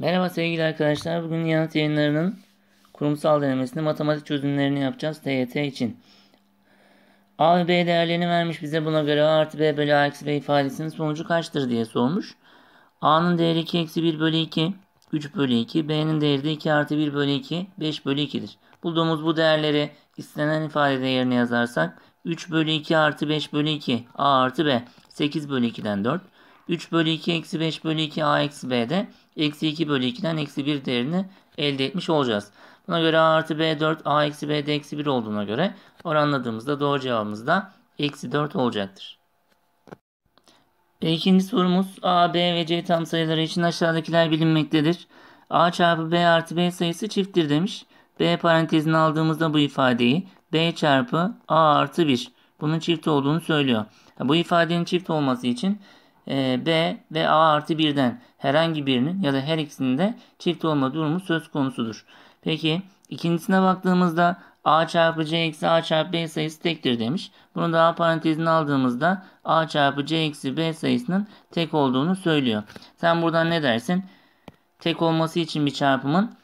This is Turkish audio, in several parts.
Merhaba sevgili arkadaşlar. Bugün Yanıt Yayınları'nın kurumsal denemesinde matematik çözümlerini yapacağız TYT için. A ve B değerlerini vermiş bize buna göre A artı B bölü A eksi B ifadesinin sonucu kaçtır diye sormuş. A'nın değeri 2 eksi 1 bölü 2, 3 bölü 2. B'nin değeri de 2 artı 1 bölü 2, 5 bölü 2'dir. Bulduğumuz bu değerleri istenen ifadede yerine yazarsak 3 bölü 2 artı 5 bölü 2 A artı B 8 bölü 2'den 4. 3 bölü 2 eksi 5 bölü 2 A eksi B'de eksi 2 bölü 2'den eksi 1 değerini elde etmiş olacağız. Buna göre a artı b 4 a eksi b de eksi 1 olduğuna göre oranladığımızda doğru cevabımız da eksi 4 olacaktır. E, ikinci sorumuz a, b ve c tam sayıları için aşağıdakiler bilinmektedir. a çarpı b artı b sayısı çifttir demiş. b parantezini aldığımızda bu ifadeyi b çarpı a artı 1 bunun çift olduğunu söylüyor. Bu ifadenin çift olması için e, B ve A artı 1'den herhangi birinin ya da her ikisinin de çift olma durumu söz konusudur. Peki ikincisine baktığımızda a çarpı c eksi a çarpı b sayısı tektir demiş. Bunu daha a parantezine aldığımızda a çarpı c eksi b sayısının tek olduğunu söylüyor. Sen buradan ne dersin? Tek olması için bir çarpımın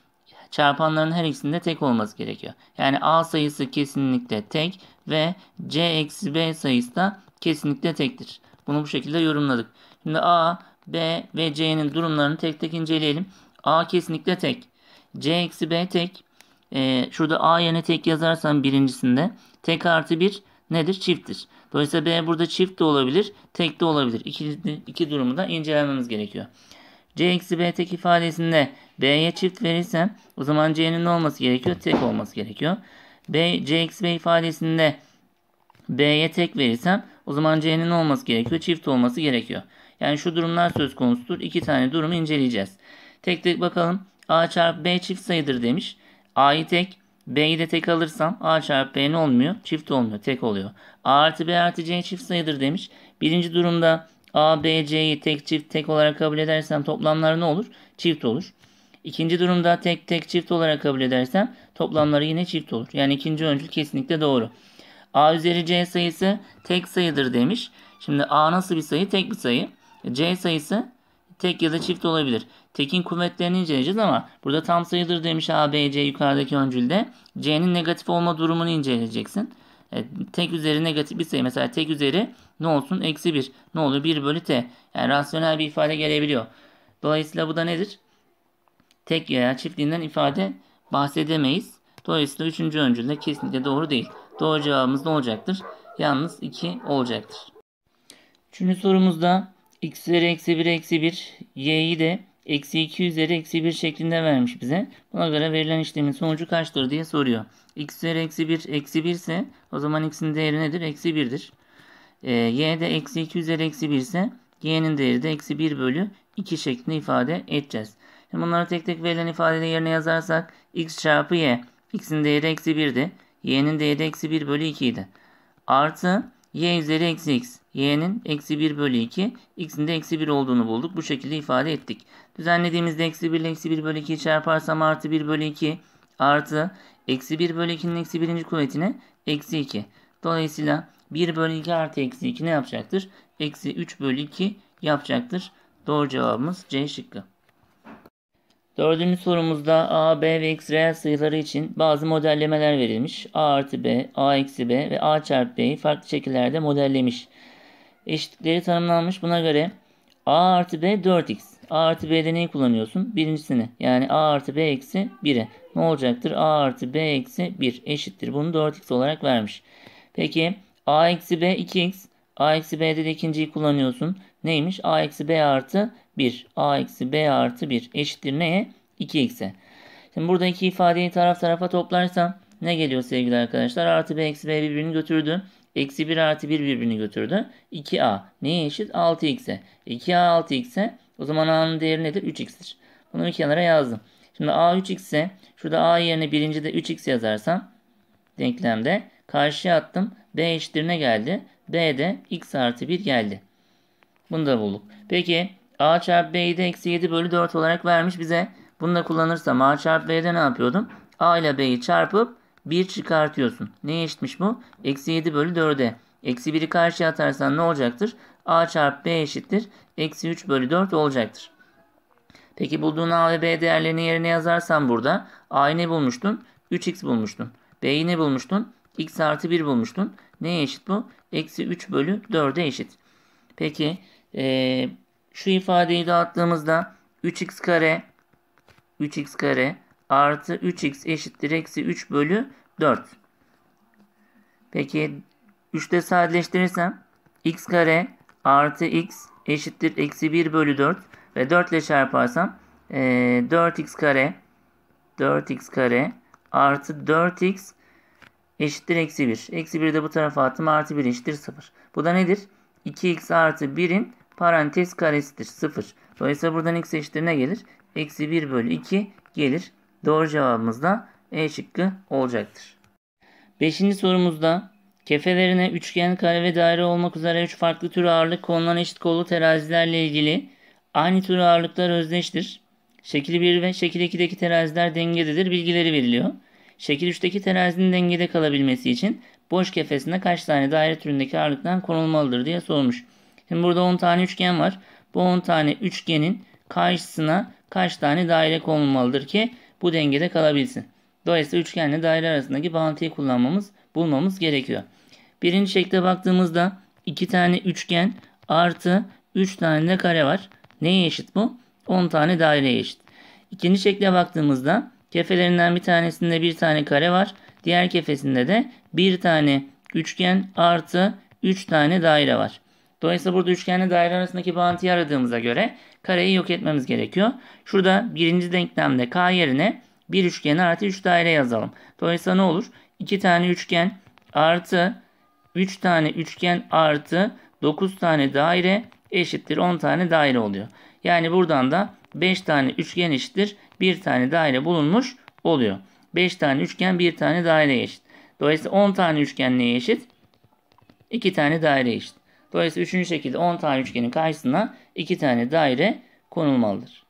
çarpanların her ikisinde tek olması gerekiyor. Yani a sayısı kesinlikle tek ve c eksi b sayısı da kesinlikle tektir. Bunu bu şekilde yorumladık. Şimdi a B ve C'nin durumlarını tek tek inceleyelim. A kesinlikle tek. C eksi B tek. Ee, şurada A yerine tek yazarsam birincisinde tek artı bir nedir? Çifttir. Dolayısıyla B burada çift de olabilir, tek de olabilir. İki, iki durumu da incelememiz gerekiyor. C eksi B tek ifadesinde B'ye çift verirsem o zaman C'nin ne olması gerekiyor? Tek olması gerekiyor. B, C eksi B ifadesinde B'ye tek verirsem o zaman C'nin ne olması gerekiyor? Çift olması gerekiyor. Yani şu durumlar söz konusudur. İki tane durumu inceleyeceğiz. Tek tek bakalım. A çarpı B çift sayıdır demiş. A'yı tek, B'yi de tek alırsam A çarpı B ne olmuyor? Çift olmuyor, tek oluyor. A artı B artı C çift sayıdır demiş. Birinci durumda A, B, C'yi tek çift tek olarak kabul edersem toplamları ne olur? Çift olur. İkinci durumda tek tek çift olarak kabul edersem toplamları yine çift olur. Yani ikinci öncül kesinlikle doğru. A üzeri C sayısı tek sayıdır demiş. Şimdi A nasıl bir sayı? Tek bir sayı. C sayısı tek ya da çift olabilir. Tekin kuvvetlerini inceleyeceğiz ama burada tam sayıdır demiş A, B, C yukarıdaki öncülde. C'nin negatif olma durumunu inceleyeceksin. E, tek üzeri negatif bir sayı. Mesela tek üzeri ne olsun? Eksi 1. Ne oluyor 1 bölü t. Yani rasyonel bir ifade gelebiliyor. Dolayısıyla bu da nedir? Tek veya çiftliğinden ifade bahsedemeyiz. Dolayısıyla üçüncü öncül kesinlikle doğru değil. Doğru cevabımız ne olacaktır? Yalnız 2 olacaktır. Üçüncü sorumuzda x üzeri eksi 1 eksi 1 y'yi de eksi 2 üzeri eksi 1 şeklinde vermiş bize. Buna göre verilen işlemin sonucu kaçtır diye soruyor. x üzeri eksi 1 eksi 1 ise o zaman x'in değeri nedir? Eksi 1'dir. Ee, y de eksi 2 üzeri eksi 1 ise y'nin değeri de eksi 1 bölü 2 şeklinde ifade edeceğiz. Şimdi bunları tek tek verilen ifadede yerine yazarsak x çarpı y x'in değeri eksi 1'di. y'nin değeri eksi 1 bölü 2 idi. Artı y üzeri eksi x y'nin eksi 1 bölü 2, x'in de eksi 1 olduğunu bulduk. Bu şekilde ifade ettik. Düzenlediğimizde eksi 1 ile eksi 1 bölü 2'yi çarparsam artı 1 bölü 2 artı eksi 1 bölü 2'nin eksi 1. kuvvetine eksi 2. Dolayısıyla 1 bölü 2 artı eksi 2 ne yapacaktır? Eksi 3 bölü 2 yapacaktır. Doğru cevabımız C şıkkı. Dördüncü sorumuzda A, B ve X reel sayıları için bazı modellemeler verilmiş. A artı B, A eksi B ve A çarpı B'yi farklı şekillerde modellemiş eşitlikleri tanımlanmış. Buna göre a artı b 4x. a artı b'de neyi kullanıyorsun? Birincisini. Yani a artı b eksi 1'i. Ne olacaktır? a artı b eksi 1 eşittir. Bunu 4x olarak vermiş. Peki a eksi b 2x. a eksi b'de de ikinciyi kullanıyorsun. Neymiş? a eksi b artı 1. a eksi b artı 1 eşittir neye? 2x'e. Şimdi burada iki ifadeyi taraf tarafa toplarsam ne geliyor sevgili arkadaşlar? Artı b eksi b birbirini götürdü. Eksi 1 artı 1 birbirini götürdü. 2a neye eşit? 6x'e. 2a 6x'e o zaman a'nın değeri nedir? 3x'tir. Bunu bir kenara yazdım. Şimdi a 3 x'e. ise şurada a yerine birinci de 3x yazarsam denklemde karşıya attım. b eşittirine geldi. b de x artı 1 geldi. Bunu da bulduk. Peki a çarpı b'yi de eksi 7 bölü 4 olarak vermiş bize. Bunu da kullanırsam a çarpı b'de ne yapıyordum? a ile b'yi çarpıp 1 çıkartıyorsun. Ne eşitmiş bu? Eksi 7 bölü 4'e. Eksi 1'i karşıya atarsan ne olacaktır? A çarpı B eşittir. Eksi 3 bölü 4 olacaktır. Peki bulduğun A ve B değerlerini yerine yazarsan burada A'yı ne bulmuştun? 3x bulmuştun. B'yi ne bulmuştun? x artı 1 bulmuştun. Neye eşit bu? Eksi 3 bölü 4'e eşit. Peki e, şu ifadeyi dağıttığımızda 3x kare 3x kare artı 3x eşittir eksi 3 bölü 4. Peki 3'te sadeleştirirsem x kare artı x eşittir eksi 1 bölü 4 ve 4 ile çarparsam e, 4x kare 4x kare artı 4x eşittir eksi 1. Eksi 1'i de bu tarafa attım. Artı 1 eşittir 0. Bu da nedir? 2x artı 1'in parantez karesidir. 0. Dolayısıyla buradan x eşittir ne gelir? Eksi 1 bölü 2 gelir. Doğru cevabımız da E şıkkı olacaktır. Beşinci sorumuzda kefelerine üçgen, kare ve daire olmak üzere 3 farklı tür ağırlık konulan eşit kollu terazilerle ilgili aynı tür ağırlıklar özdeştir. Şekil 1 ve şekil 2'deki teraziler dengededir bilgileri veriliyor. Şekil 3'teki terazinin dengede kalabilmesi için boş kefesine kaç tane daire türündeki ağırlıktan konulmalıdır diye sormuş. Şimdi burada 10 tane üçgen var. Bu 10 tane üçgenin karşısına kaç tane daire konulmalıdır ki bu dengede kalabilsin. Dolayısıyla üçgenle daire arasındaki bağıntıyı kullanmamız, bulmamız gerekiyor. Birinci şekle baktığımızda iki tane üçgen artı 3 tane de kare var. Neye eşit bu? 10 tane daireye eşit. İkinci şekle baktığımızda kefelerinden bir tanesinde bir tane kare var. Diğer kefesinde de bir tane üçgen artı 3 tane daire var. Dolayısıyla burada üçgenle daire arasındaki bağıntıyı aradığımıza göre kareyi yok etmemiz gerekiyor. Şurada birinci denklemde k yerine bir üçgen artı 3 daire yazalım. Dolayısıyla ne olur? 2 tane üçgen artı 3 tane üçgen artı 9 tane daire eşittir 10 tane daire oluyor. Yani buradan da 5 tane üçgen eşittir 1 tane daire bulunmuş oluyor. 5 tane üçgen 1 tane daire eşit. Dolayısıyla 10 tane üçgen neye eşit? 2 tane daire eşit. Dolayısıyla üçüncü şekilde 10 tane üçgenin karşısına 2 tane daire konulmalıdır.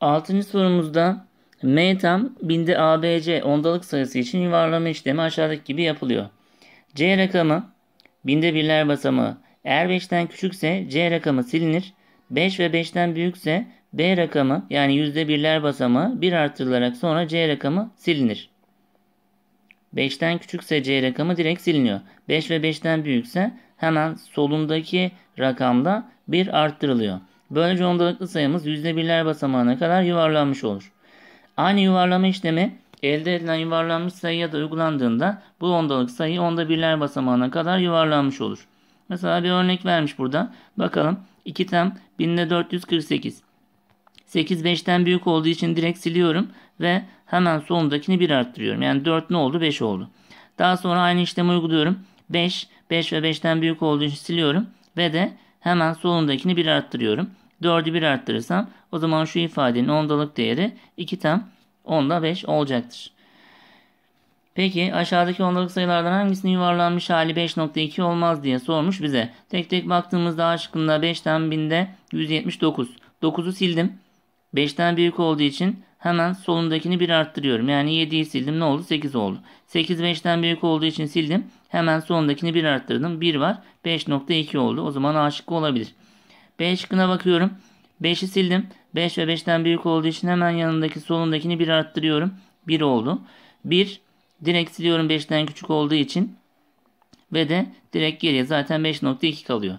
Altıncı sorumuzda M tam binde ABC ondalık sayısı için yuvarlama işlemi aşağıdaki gibi yapılıyor. C rakamı binde birler basamağı eğer 5'ten küçükse C rakamı silinir. 5 ve 5'ten büyükse B rakamı yani yüzde birler basamağı 1 artırılarak sonra C rakamı silinir. 5'ten küçükse C rakamı direkt siliniyor. 5 ve 5'ten büyükse hemen solundaki rakamda 1 arttırılıyor. Böylece ondalıklı sayımız %1'ler basamağına kadar yuvarlanmış olur. Aynı yuvarlama işlemi elde edilen yuvarlanmış sayıya da uygulandığında bu ondalık sayı onda birler basamağına kadar yuvarlanmış olur. Mesela bir örnek vermiş burada. Bakalım 2 tam 1448. 8 5'ten büyük olduğu için direkt siliyorum ve hemen solundakini 1 arttırıyorum. Yani 4 ne oldu? 5 oldu. Daha sonra aynı işlemi uyguluyorum. 5 5 ve 5'ten büyük olduğu için siliyorum. Ve de hemen solundakini 1 arttırıyorum. 4'ü 1 arttırırsam o zaman şu ifadenin ondalık değeri 2 tam 10'da 5 olacaktır. Peki aşağıdaki ondalık sayılardan hangisinin yuvarlanmış hali 5.2 olmaz diye sormuş bize. Tek tek baktığımızda A şıkkında 5'ten 1000'de 179. 9'u sildim. 5'ten büyük olduğu için Hemen solundakini 1 arttırıyorum. Yani 7'yi sildim. Ne oldu? 8 oldu. 8 5'ten büyük olduğu için sildim. Hemen solundakini 1 arttırdım. 1 var. 5.2 oldu. O zaman A olabilir. B şıkkına bakıyorum. 5'i sildim. 5 ve 5'ten büyük olduğu için hemen yanındaki solundakini 1 arttırıyorum. 1 oldu. 1 direkt siliyorum 5'ten küçük olduğu için. Ve de direkt geriye zaten 5.2 kalıyor.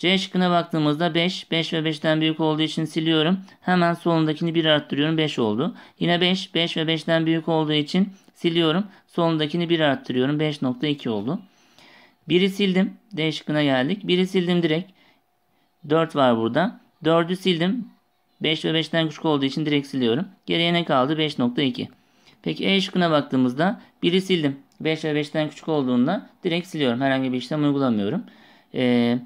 C şıkkına baktığımızda 5. 5 ve 5'ten büyük olduğu için siliyorum. Hemen solundakini 1 arttırıyorum. 5 oldu. Yine 5. 5 ve 5'ten büyük olduğu için siliyorum. Solundakini 1 arttırıyorum. 5.2 oldu. 1'i sildim. D şıkkına geldik. 1'i sildim direkt. 4 var burada. 4'ü sildim. 5 ve 5'ten küçük olduğu için direkt siliyorum. Geriye ne kaldı? 5.2. Peki E şıkkına baktığımızda 1'i sildim. 5 ve 5'ten küçük olduğunda direkt siliyorum. Herhangi bir işlem uygulamıyorum. Ee,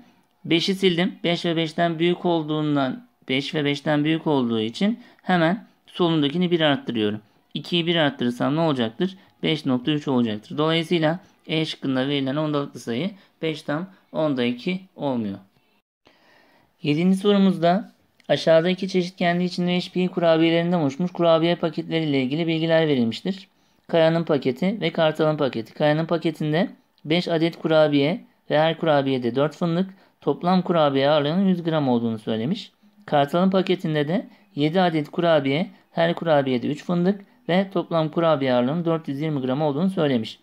5'i sildim. 5 ve 5'ten büyük olduğundan 5 ve 5'ten büyük olduğu için hemen solundakini 1 arttırıyorum. 2'yi 1 arttırırsam ne olacaktır? 5.3 olacaktır. Dolayısıyla E şıkkında verilen ondalıklı sayı 5 tam onda 2 olmuyor. 7. sorumuzda aşağıdaki çeşit kendi içinde HP'yi kurabiyelerinden oluşmuş kurabiye paketleriyle ilgili bilgiler verilmiştir. Kayanın paketi ve kartalın paketi. Kayanın paketinde 5 adet kurabiye ve her kurabiyede 4 fındık, toplam kurabiye ağırlığının 100 gram olduğunu söylemiş. Kartal'ın paketinde de 7 adet kurabiye, her kurabiyede 3 fındık ve toplam kurabiye ağırlığının 420 gram olduğunu söylemiş.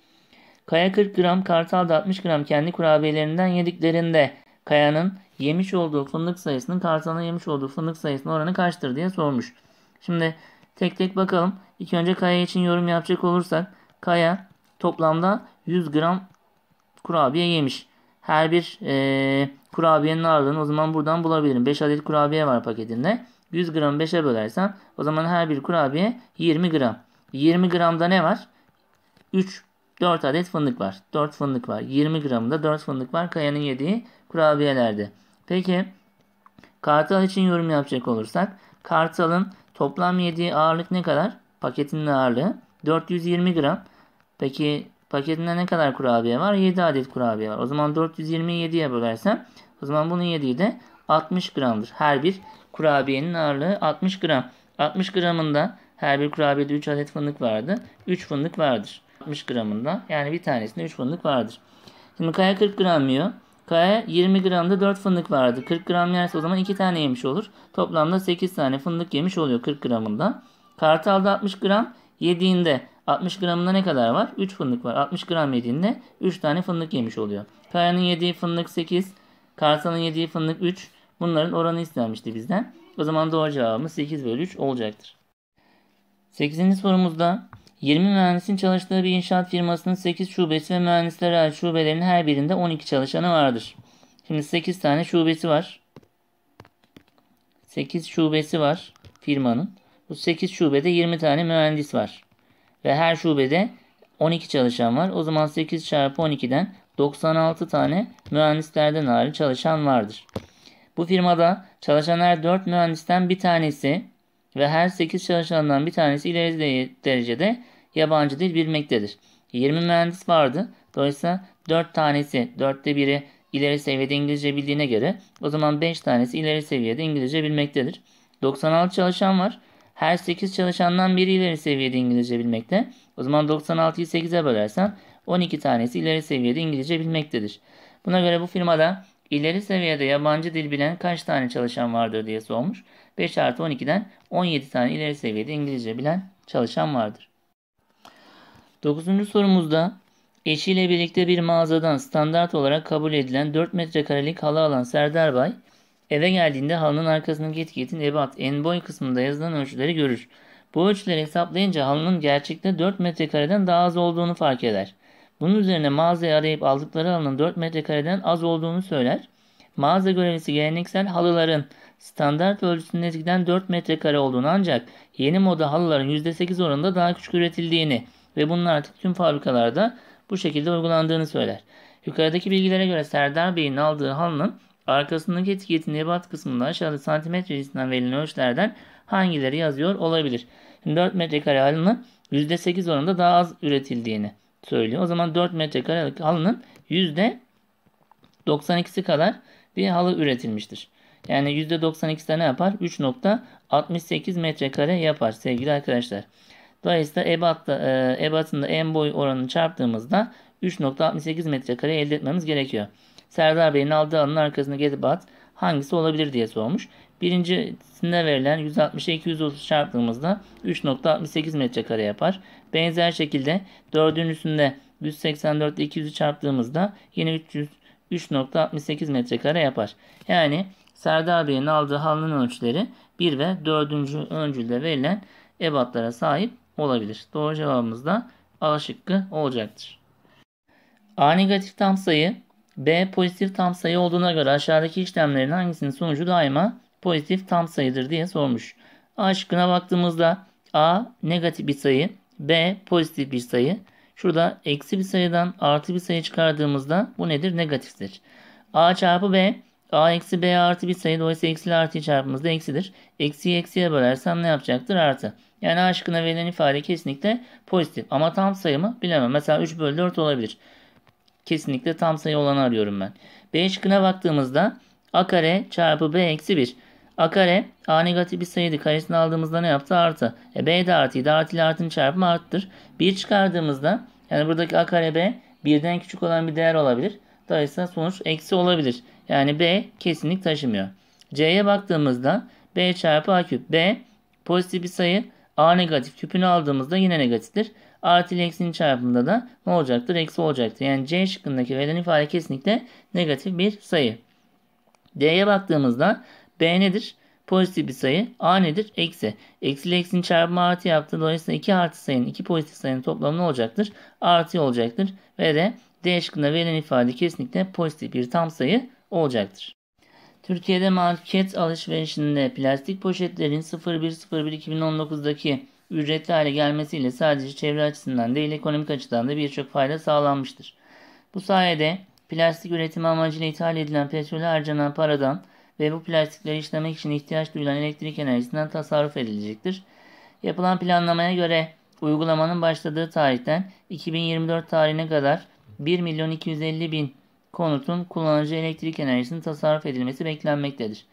Kaya 40 gram, Kartal da 60 gram kendi kurabiyelerinden yediklerinde Kaya'nın yemiş olduğu fındık sayısının Kartal'ın yemiş olduğu fındık sayısının oranı kaçtır diye sormuş. Şimdi tek tek bakalım. İlk önce Kaya için yorum yapacak olursak Kaya toplamda 100 gram kurabiye yemiş. Her bir ee, kurabiyenin ağırlığını o zaman buradan bulabilirim. 5 adet kurabiye var paketinde. 100 gram 5'e bölersem o zaman her bir kurabiye 20 gram. 20 gramda ne var? 3 4 adet fındık var. 4 fındık var. 20 gramında 4 fındık var. Kaya'nın yediği kurabiyelerde. Peki kartal için yorum yapacak olursak kartalın toplam yediği ağırlık ne kadar? Paketinin ağırlığı 420 gram. Peki Paketinde ne kadar kurabiye var? 7 adet kurabiye var. O zaman 427 7'ye bölersem o zaman bunun 7'yi de 60 gramdır. Her bir kurabiyenin ağırlığı 60 gram. 60 gramında her bir kurabiyede 3 adet fındık vardı. 3 fındık vardır. 60 gramında yani bir tanesinde 3 fındık vardır. Şimdi kaya 40 gram yiyor. Kaya 20 gramda 4 fındık vardı. 40 gram yerse o zaman 2 tane yemiş olur. Toplamda 8 tane fındık yemiş oluyor 40 gramında. Kartal da 60 gram yediğinde 60 gramında ne kadar var? 3 fındık var. 60 gram yediğinde 3 tane fındık yemiş oluyor. Kaya'nın yediği fındık 8. Karsan'ın yediği fındık 3. Bunların oranı istenmişti bizden. O zaman doğru cevabımız 8 bölü 3 olacaktır. 8. sorumuzda 20 mühendisin çalıştığı bir inşaat firmasının 8 şubesi ve mühendisler ait şubelerinin her birinde 12 çalışanı vardır. Şimdi 8 tane şubesi var. 8 şubesi var firmanın. Bu 8 şubede 20 tane mühendis var. Ve her şubede 12 çalışan var. O zaman 8 çarpı 12'den 96 tane mühendislerden hariç çalışan vardır. Bu firmada çalışan her 4 mühendisten bir tanesi ve her 8 çalışandan bir tanesi ileri derecede yabancı dil bilmektedir. 20 mühendis vardı. Dolayısıyla 4 tanesi, 4'te biri ileri seviyede İngilizce bildiğine göre o zaman 5 tanesi ileri seviyede İngilizce bilmektedir. 96 çalışan var her 8 çalışandan biri ileri seviyede İngilizce bilmekte. O zaman 96'yı 8'e bölersen 12 tanesi ileri seviyede İngilizce bilmektedir. Buna göre bu firmada ileri seviyede yabancı dil bilen kaç tane çalışan vardır diye sormuş. 5 artı 12'den 17 tane ileri seviyede İngilizce bilen çalışan vardır. 9. sorumuzda eşiyle birlikte bir mağazadan standart olarak kabul edilen 4 metrekarelik halı alan Serdar Bay Eve geldiğinde halının arkasındaki etiketin ebat, en boy kısmında yazılan ölçüleri görür. Bu ölçüleri hesaplayınca halının gerçekte 4 metrekareden daha az olduğunu fark eder. Bunun üzerine mağazayı arayıp aldıkları halının 4 metrekareden az olduğunu söyler. Mağaza görevlisi geleneksel halıların standart ölçüsünün eskiden 4 metrekare olduğunu ancak yeni moda halıların %8 oranında daha küçük üretildiğini ve bunun artık tüm fabrikalarda bu şekilde uygulandığını söyler. Yukarıdaki bilgilere göre Serdar Bey'in aldığı halının Arkasındaki etiketin ebat kısmında aşağıda santimetre cinsinden verilen ölçülerden hangileri yazıyor olabilir. Şimdi 4 metrekare halının %8 oranında daha az üretildiğini söylüyor. O zaman 4 metrekare halının %92'si kadar bir halı üretilmiştir. Yani %92'de ne yapar? 3.68 metrekare yapar sevgili arkadaşlar. Dolayısıyla ebatta, e, ebatında en boy oranını çarptığımızda 3.68 metrekare elde etmemiz gerekiyor. Serdar Bey'in aldığı alanın arkasında gezip hangisi olabilir diye sormuş. Birincisinde verilen 160'a 230 çarptığımızda 3.68 metrekare yapar. Benzer şekilde dördüncüsünde 184 ile 200'ü çarptığımızda yine 300 3.68 metrekare yapar. Yani Serdar Bey'in aldığı halının ölçüleri 1 ve 4. öncülde verilen ebatlara sahip olabilir. Doğru cevabımız da A şıkkı olacaktır. A negatif tam sayı B pozitif tam sayı olduğuna göre aşağıdaki işlemlerin hangisinin sonucu daima pozitif tam sayıdır diye sormuş. A şıkkına baktığımızda A negatif bir sayı, B pozitif bir sayı. Şurada eksi bir sayıdan artı bir sayı çıkardığımızda bu nedir? Negatiftir. A çarpı B, A eksi B artı bir sayı. Dolayısıyla eksi ile artıyı çarpımızda eksidir. Eksiyi eksiye bölersem ne yapacaktır? Artı. Yani A şıkkına verilen ifade kesinlikle pozitif. Ama tam sayı mı? Bilemem. Mesela 3 bölü 4 olabilir. Kesinlikle tam sayı olanı arıyorum ben. B şıkkına baktığımızda a kare çarpı b eksi 1. A kare a negatif bir sayıydı. Karesini aldığımızda ne yaptı? Artı. E, b de artıydı. Artı ile artının çarpımı arttır. 1 çıkardığımızda yani buradaki a kare b birden küçük olan bir değer olabilir. Dolayısıyla sonuç eksi olabilir. Yani b kesinlik taşımıyor. C'ye baktığımızda b çarpı a küp. b pozitif bir sayı a negatif küpünü aldığımızda yine negatiftir. Artı ile eksinin çarpımında da ne olacaktır? Eksi olacaktır. Yani C şıkkındaki verilen ifade kesinlikle negatif bir sayı. D'ye baktığımızda B nedir? Pozitif bir sayı. A nedir? Eksi. Eksi ile eksinin çarpımı artı yaptı. Dolayısıyla 2 artı sayının 2 pozitif sayının toplamı ne olacaktır? Artı olacaktır. Ve de D şıkkında verilen ifade kesinlikle pozitif bir tam sayı olacaktır. Türkiye'de market alışverişinde plastik poşetlerin 01.01.2019'daki ücretli hale gelmesiyle sadece çevre açısından değil ekonomik açıdan da birçok fayda sağlanmıştır. Bu sayede plastik üretimi amacıyla ithal edilen petrole harcanan paradan ve bu plastikleri işlemek için ihtiyaç duyulan elektrik enerjisinden tasarruf edilecektir. Yapılan planlamaya göre uygulamanın başladığı tarihten 2024 tarihine kadar 1 milyon 250 bin konutun kullanıcı elektrik enerjisinin tasarruf edilmesi beklenmektedir.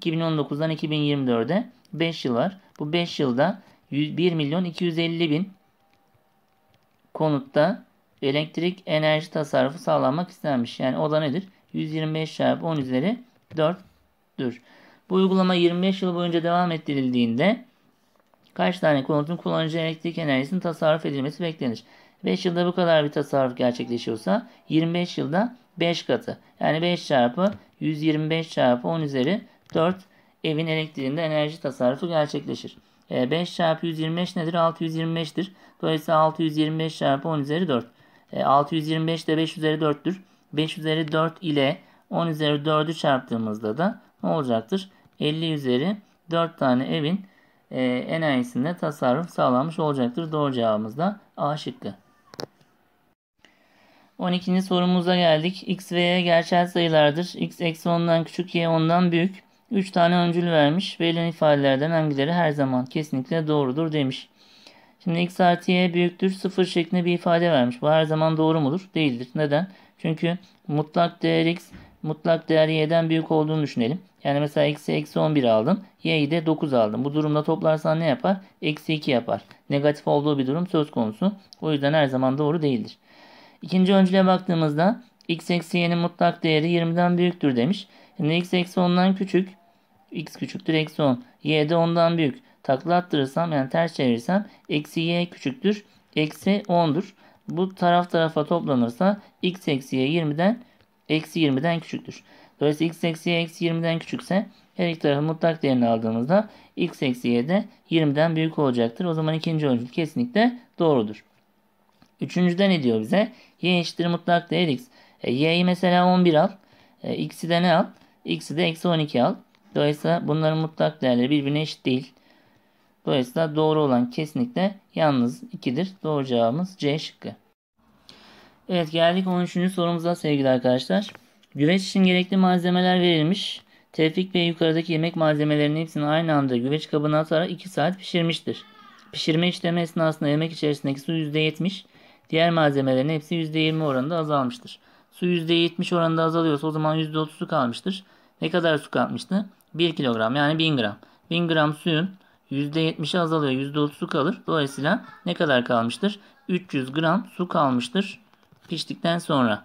2019'dan 2024'e 5 yıl var. Bu 5 yılda 1 milyon 250 bin konutta elektrik enerji tasarrufu sağlanmak istenmiş. Yani o da nedir? 125 çarpı 10 üzeri 4'tür. Bu uygulama 25 yıl boyunca devam ettirildiğinde kaç tane konutun kullanıcı elektrik enerjisinin tasarruf edilmesi beklenir? 5 yılda bu kadar bir tasarruf gerçekleşiyorsa 25 yılda 5 katı. Yani 5 çarpı 125 çarpı 10 üzeri 4 evin elektriğinde enerji tasarrufu gerçekleşir. E, 5 çarpı 125 nedir? 625'tir. Dolayısıyla 625 çarpı 10 üzeri 4. E, 625 de 5 üzeri 4'tür. 5 üzeri 4 ile 10 üzeri 4'ü çarptığımızda da ne olacaktır? 50 üzeri 4 tane evin e, enayisinde tasarruf sağlanmış olacaktır. Doğru cevabımız da A şıkkı. 12. sorumuza geldik. X ve Y gerçel sayılardır. X eksi 10'dan küçük, Y 10'dan büyük. 3 tane öncül vermiş. Verilen ifadelerden hangileri her zaman kesinlikle doğrudur demiş. Şimdi x artı y büyüktür 0 şeklinde bir ifade vermiş. Bu her zaman doğru mudur? Değildir. Neden? Çünkü mutlak değer x mutlak değer y'den büyük olduğunu düşünelim. Yani mesela eksi eksi 11 aldın. Y'yi de 9 aldın. Bu durumda toplarsan ne yapar? Eksi 2 yapar. Negatif olduğu bir durum söz konusu. O yüzden her zaman doğru değildir. İkinci öncüle baktığımızda x eksi y'nin mutlak değeri 20'den büyüktür demiş. Şimdi x eksi 10'dan küçük. x küçüktür eksi 10. y de 10'dan büyük. Takla attırırsam yani ters çevirirsem eksi y küçüktür. Eksi 10'dur. Bu taraf tarafa toplanırsa x eksi y 20'den eksi 20'den küçüktür. Dolayısıyla x eksi y eksi 20'den küçükse her iki tarafın mutlak değerini aldığımızda x eksi y de 20'den büyük olacaktır. O zaman ikinci ölçüt kesinlikle doğrudur. Üçüncüde ne diyor bize? y eşittir mutlak değer x. E, y'yi mesela 11 al. E, x'i de ne al? X'i de eksi 12 al. Dolayısıyla bunların mutlak değerleri birbirine eşit değil. Dolayısıyla doğru olan kesinlikle yalnız 2'dir. Doğru cevabımız C şıkkı. Evet geldik 13. sorumuza sevgili arkadaşlar. Güveç için gerekli malzemeler verilmiş. Tevfik Bey yukarıdaki yemek malzemelerinin hepsini aynı anda güveç kabına atarak 2 saat pişirmiştir. Pişirme işlemi esnasında yemek içerisindeki su %70, diğer malzemelerin hepsi %20 oranında azalmıştır. Su %70 oranında azalıyorsa o zaman %30'u kalmıştır. Ne kadar su kalmıştı? 1 kilogram yani 1000 gram. 1000 gram suyun %70'i azalıyor. 30 su kalır. Dolayısıyla ne kadar kalmıştır? 300 gram su kalmıştır piştikten sonra.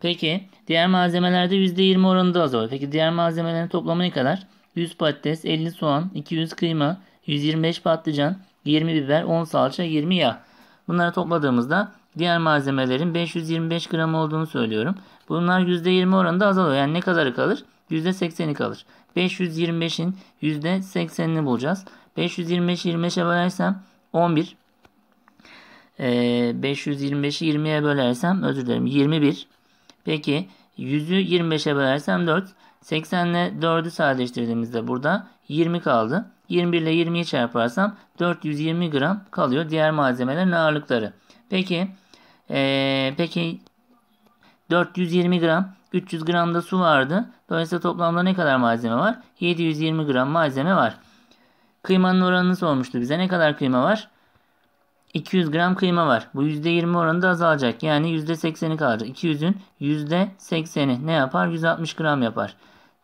Peki diğer malzemelerde %20 oranında azalıyor. Peki diğer malzemelerin toplamı ne kadar? 100 patates, 50 soğan, 200 kıyma, 125 patlıcan, 20 biber, 10 salça, 20 yağ. Bunları topladığımızda diğer malzemelerin 525 gram olduğunu söylüyorum. Bunlar %20 oranında azalıyor. Yani ne kadarı kalır? %80'i kalır. 525'in %80'ini bulacağız. 525 25'e bölersem 11. Ee, 525'i 20'ye bölersem özür dilerim 21. Peki 100'ü 25'e bölersem 4. 80 ile 4'ü sadeleştirdiğimizde burada 20 kaldı. 21 ile 20'yi çarparsam 420 gram kalıyor. Diğer malzemelerin ağırlıkları. Peki ee, peki 420 gram 300 gram da su vardı. Dolayısıyla toplamda ne kadar malzeme var? 720 gram malzeme var. Kıymanın oranını sormuştu bize. Ne kadar kıyma var? 200 gram kıyma var. Bu %20 oranı da azalacak. Yani %80'i kalacak. 200'ün %80'i ne yapar? 160 gram yapar.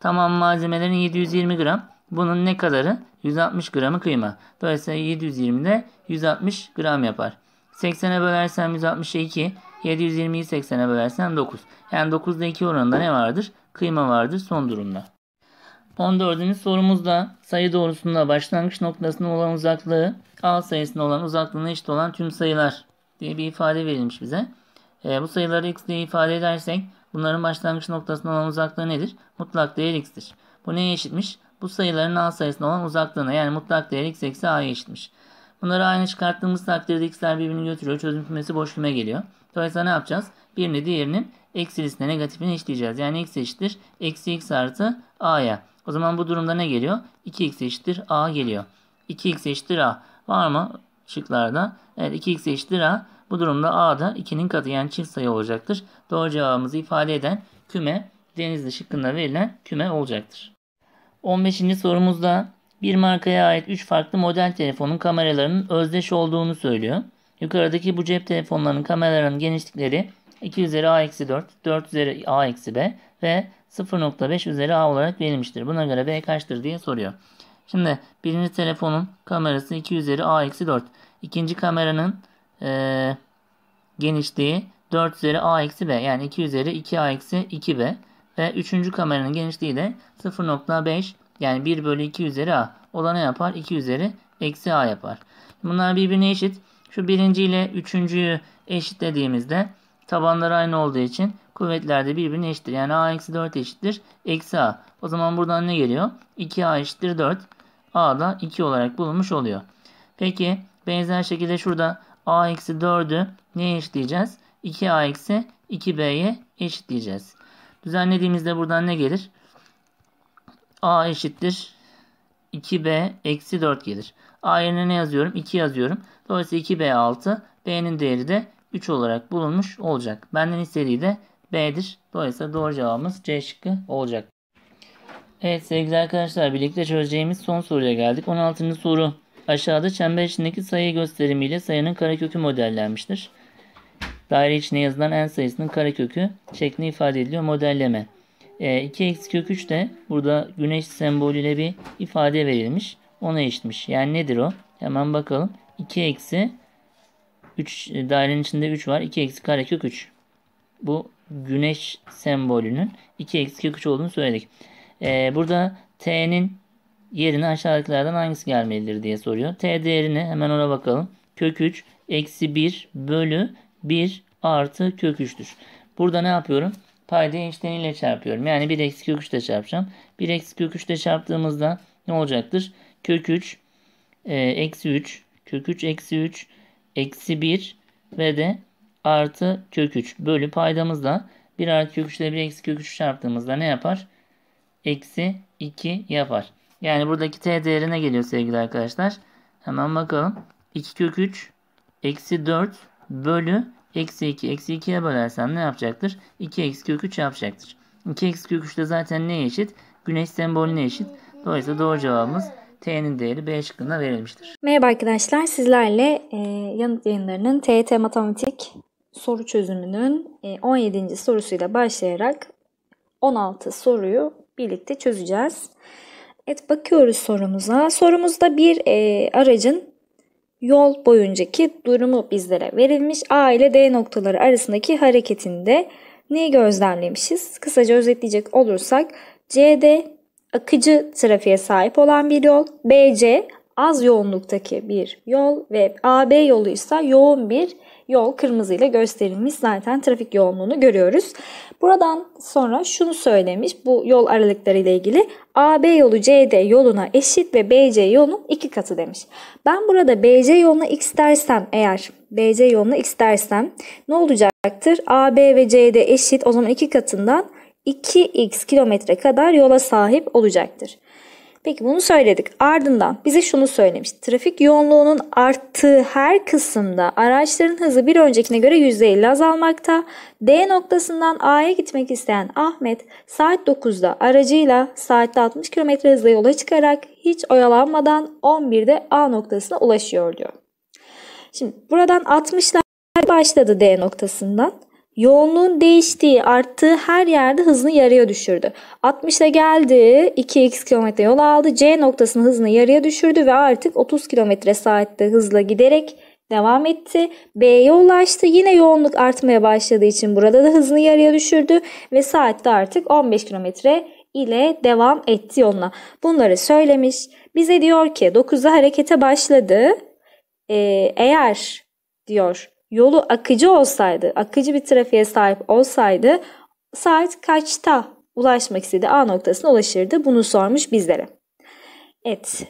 Tamam malzemelerin 720 gram. Bunun ne kadarı? 160 gramı kıyma. Dolayısıyla 720'de 160 gram yapar. 80'e bölersem 2. 720'yi 80'e bölersen 9. Yani 9'da 2 oranında ne vardır? Kıyma vardır son durumda. 14. sorumuzda sayı doğrusunda başlangıç noktasına olan uzaklığı A sayısına olan uzaklığına eşit olan tüm sayılar diye bir ifade verilmiş bize. E, bu sayıları x diye ifade edersek bunların başlangıç noktasına olan uzaklığı nedir? Mutlak değer x'tir. Bu neye eşitmiş? Bu sayıların A sayısına olan uzaklığına yani mutlak değer x eksi A'ya eşitmiş. Bunları aynı çıkarttığımız takdirde x'ler birbirini götürüyor. Çözüm kümesi boş küme geliyor. Dolayısıyla ne yapacağız? Birini diğerinin eksilisine negatifini eşleyeceğiz. Yani x eşittir. Eksi x artı a'ya. O zaman bu durumda ne geliyor? 2x eşittir a geliyor. 2x eşittir a. Var mı şıklarda? Evet 2x eşittir a. Bu durumda a da 2'nin katı yani çift sayı olacaktır. Doğru cevabımızı ifade eden küme denizli şıkkında verilen küme olacaktır. 15. sorumuzda bir markaya ait 3 farklı model telefonun kameralarının özdeş olduğunu söylüyor. Yukarıdaki bu cep telefonlarının kameraların genişlikleri 2 üzeri a-4, 4 üzeri a-b ve 0.5 üzeri a olarak verilmiştir. Buna göre b kaçtır diye soruyor. Şimdi birinci telefonun kamerası 2 üzeri a-4. İkinci kameranın e, genişliği 4 üzeri a-b yani 2 üzeri 2a-2b ve üçüncü kameranın genişliği de 0.5 yani 1 bölü 2 üzeri a. O da ne yapar? 2 üzeri eksi a yapar. Bunlar birbirine eşit. Şu birinci ile üçüncüyü eşitlediğimizde tabanlar aynı olduğu için kuvvetler de birbirine eşittir. Yani a eksi 4 eşittir. Eksi a. O zaman buradan ne geliyor? 2a eşittir 4. a da 2 olarak bulunmuş oluyor. Peki benzer şekilde şurada a eksi 4'ü neye eşitleyeceğiz? 2a eksi 2b'ye eşitleyeceğiz. Düzenlediğimizde buradan ne gelir? a eşittir 2b eksi 4 gelir. a yerine ne yazıyorum? 2 yazıyorum. Dolayısıyla 2B6 B'nin değeri de 3 olarak bulunmuş olacak. Benden istediği de B'dir. Dolayısıyla doğru cevabımız C şıkkı olacak. Evet sevgili arkadaşlar birlikte çözeceğimiz son soruya geldik. 16. soru. Aşağıda çember içindeki sayı gösterimiyle sayının karekökü modellenmiştir. Daire içine yazılan en sayısının karekökü şeklinde ifade ediliyor modelleme. E, 2x kök 3 de burada güneş sembolüyle bir ifade verilmiş. Ona eşitmiş. Yani nedir o? Hemen bakalım. 2 eksi 3 e, dairenin içinde 3 var. 2 eksi kare kök 3. Bu güneş sembolünün 2 eksi kök 3 olduğunu söyledik. Ee, burada t'nin yerine aşağıdakilerden hangisi gelmelidir diye soruyor. t değerini hemen ona bakalım. Kök 3 eksi 1 bölü 1 artı kök 3'tür. Burada ne yapıyorum? Paydayı eşten ile çarpıyorum. Yani 1 eksi kök 3 ile çarpacağım. 1 eksi kök 3 ile çarptığımızda ne olacaktır? Kök 3 e, eksi 3 kök 3 eksi 3 eksi 1 ve de artı kök 3 bölü paydamızla 1 artı kök 3 ile 1 eksi kök 3 çarptığımızda ne yapar? Eksi 2 yapar. Yani buradaki t değerine geliyor sevgili arkadaşlar. Hemen bakalım. 2 kök 3 eksi 4 bölü eksi 2. Eksi 2'ye bölersen ne yapacaktır? 2 eksi kök 3 yapacaktır. 2 eksi kök 3 de zaten neye eşit? Güneş sembolüne eşit. Dolayısıyla doğru cevabımız T'nin değeri B şıkkında verilmiştir. Merhaba arkadaşlar sizlerle e, yanıt yayınlarının TET matematik soru çözümünün e, 17. sorusuyla başlayarak 16 soruyu birlikte çözeceğiz. Evet bakıyoruz sorumuza. Sorumuzda bir e, aracın yol boyuncaki durumu bizlere verilmiş. A ile D noktaları arasındaki hareketinde neyi gözlemlemişiz? Kısaca özetleyecek olursak CD akıcı trafiğe sahip olan bir yol. BC az yoğunluktaki bir yol ve AB yolu ise yoğun bir yol kırmızıyla gösterilmiş. Zaten trafik yoğunluğunu görüyoruz. Buradan sonra şunu söylemiş bu yol aralıkları ile ilgili. AB yolu CD yoluna eşit ve BC yolunun iki katı demiş. Ben burada BC yoluna x dersem eğer BC yoluna x dersem ne olacaktır? AB ve CD eşit o zaman iki katından 2x kilometre kadar yola sahip olacaktır. Peki bunu söyledik. Ardından bize şunu söylemiş. Trafik yoğunluğunun arttığı her kısımda araçların hızı bir öncekine göre %50 azalmakta. D noktasından A'ya gitmek isteyen Ahmet saat 9'da aracıyla saatte 60 km hızla yola çıkarak hiç oyalanmadan 11'de A noktasına ulaşıyor diyor. Şimdi buradan 60'lar başladı D noktasından. Yoğunluğun değiştiği, arttığı her yerde hızını yarıya düşürdü. 60'a geldi, 2x kilometre yol aldı. C noktasının hızını yarıya düşürdü ve artık 30 kilometre saatte hızla giderek devam etti. B'ye ulaştı. Yine yoğunluk artmaya başladığı için burada da hızını yarıya düşürdü ve saatte artık 15 kilometre ile devam etti yoluna. Bunları söylemiş. Bize diyor ki 9'da harekete başladı. Ee, eğer diyor yolu akıcı olsaydı, akıcı bir trafiğe sahip olsaydı saat kaçta ulaşmak istediği A noktasına ulaşırdı? Bunu sormuş bizlere. Evet.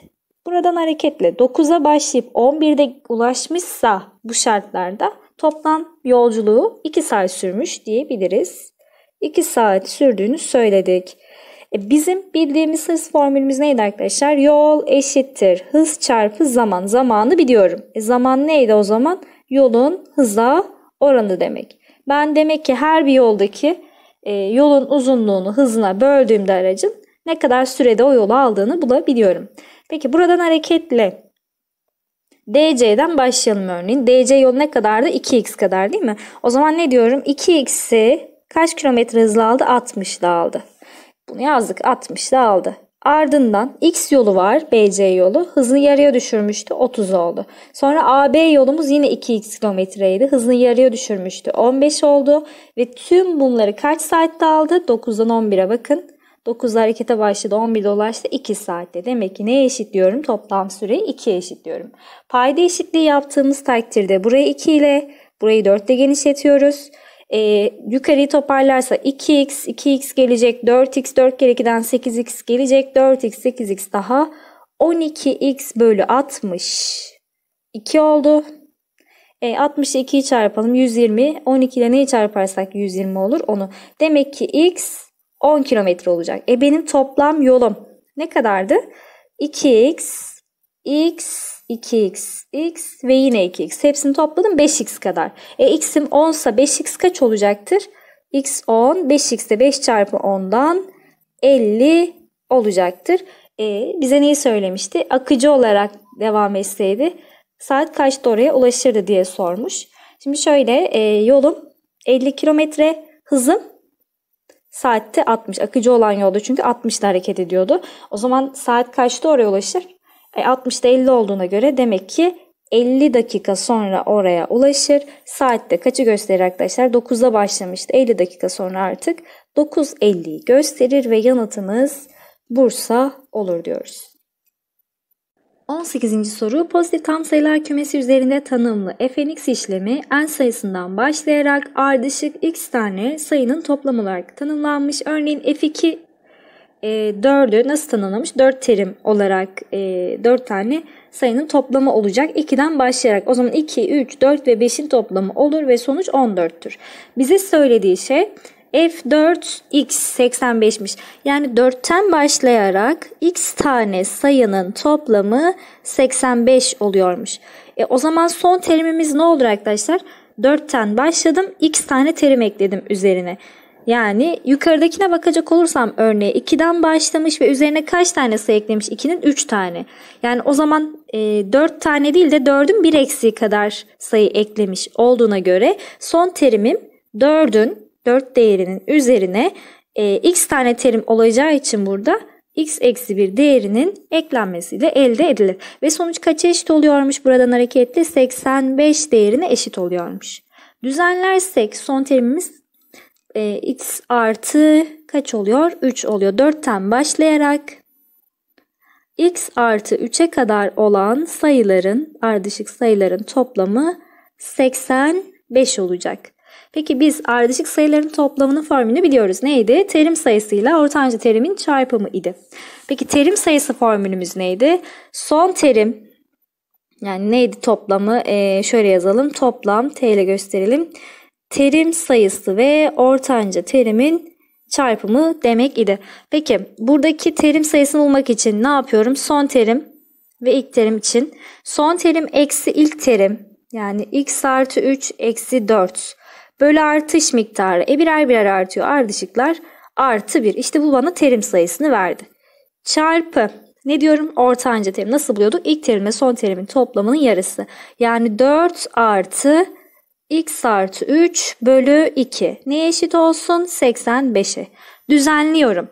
Buradan hareketle 9'a başlayıp 11'de ulaşmışsa bu şartlarda toplam yolculuğu 2 saat sürmüş diyebiliriz. 2 saat sürdüğünü söyledik. E bizim bildiğimiz hız formülümüz neydi arkadaşlar? Yol eşittir hız çarpı zaman. Zamanı biliyorum. E zaman neydi o zaman? yolun hıza oranı demek. Ben demek ki her bir yoldaki e, yolun uzunluğunu hızına böldüğümde aracın ne kadar sürede o yolu aldığını bulabiliyorum. Peki buradan hareketle DC'den başlayalım örneğin. DC yol ne kadardı? 2x kadar değil mi? O zaman ne diyorum? 2x'i kaç kilometre hızla aldı? 60 60'la aldı. Bunu yazdık. 60 60'la aldı. Ardından X yolu var BC yolu. Hızını yarıya düşürmüştü 30 oldu. Sonra AB yolumuz yine 2x kilometreydi. Hızını yarıya düşürmüştü 15 oldu. Ve tüm bunları kaç saatte aldı? 9'dan 11'e bakın. 9'da harekete başladı 11'de ulaştı. 2 saatte. Demek ki neye eşitliyorum? Toplam süreyi 2'ye eşitliyorum. Payda eşitliği yaptığımız takdirde burayı 2 ile burayı 4 ile genişletiyoruz. E, yukarıyı toparlarsa 2x, 2x gelecek, 4x, 4 kere 2'den 8x gelecek, 4x, 8x daha 12x bölü 60 2 oldu. E, 60'ı 2'yi çarpalım 120. 12 ile neyi çarparsak 120 olur onu. Demek ki x 10 kilometre olacak. E benim toplam yolum ne kadardı? 2x, x 2x, x ve yine 2x. Hepsini topladım 5x kadar. E x'im 10 sa 5x kaç olacaktır? x 10, 5x de 5 çarpı 10'dan 50 olacaktır. E, bize neyi söylemişti? Akıcı olarak devam etseydi saat kaçta oraya ulaşırdı diye sormuş. Şimdi şöyle e, yolum 50 kilometre hızım saatte 60. Akıcı olan yolda çünkü 60 hareket ediyordu. O zaman saat kaçta oraya ulaşır? E, 60'da 50 olduğuna göre demek ki 50 dakika sonra oraya ulaşır. Saatte kaçı gösterir arkadaşlar? 9'da başlamıştı. 50 dakika sonra artık 9.50'yi gösterir ve yanıtımız Bursa olur diyoruz. 18. soru pozitif tam sayılar kümesi üzerinde tanımlı fnx işlemi n sayısından başlayarak ardışık x tane sayının toplamı olarak tanımlanmış. Örneğin f2 e, 4'ü nasıl tanımlamış? dört terim olarak e, 4 tane sayının toplamı olacak. 2'den başlayarak o zaman 2, 3, 4 ve 5'in toplamı olur ve sonuç 14'tür. Bize söylediği şey F4X 85'miş. Yani 4'ten başlayarak X tane sayının toplamı 85 oluyormuş. E, o zaman son terimimiz ne olur arkadaşlar? 4'ten başladım. X tane terim ekledim üzerine. Yani yukarıdakine bakacak olursam örneğe 2'den başlamış ve üzerine kaç tane sayı eklemiş? 2'nin 3 tane. Yani o zaman e, 4 tane değil de 4'ün 1 eksiği kadar sayı eklemiş olduğuna göre son terimim 4'ün 4 değerinin üzerine e, x tane terim olacağı için burada x eksi 1 değerinin eklenmesiyle elde edilir. Ve sonuç kaça eşit oluyormuş buradan hareketle? 85 değerine eşit oluyormuş. Düzenlersek son terimimiz e, x artı kaç oluyor? 3 oluyor. 4'ten başlayarak x artı 3'e kadar olan sayıların, ardışık sayıların toplamı 85 olacak. Peki biz ardışık sayıların toplamının formülünü biliyoruz. Neydi? Terim sayısıyla ortanca terimin çarpımı idi. Peki terim sayısı formülümüz neydi? Son terim yani neydi toplamı? Ee, şöyle yazalım. Toplam t ile gösterelim terim sayısı ve ortanca terimin çarpımı demek idi. Peki buradaki terim sayısını bulmak için ne yapıyorum? Son terim ve ilk terim için. Son terim eksi ilk terim. Yani x artı 3 eksi 4. Böyle artış miktarı. E birer birer artıyor ardışıklar. Artı 1. İşte bu bana terim sayısını verdi. Çarpı. Ne diyorum? Ortanca terim. Nasıl buluyorduk? İlk terimle son terimin toplamının yarısı. Yani 4 artı x artı 3 bölü 2 neye eşit olsun? 85'e. Düzenliyorum.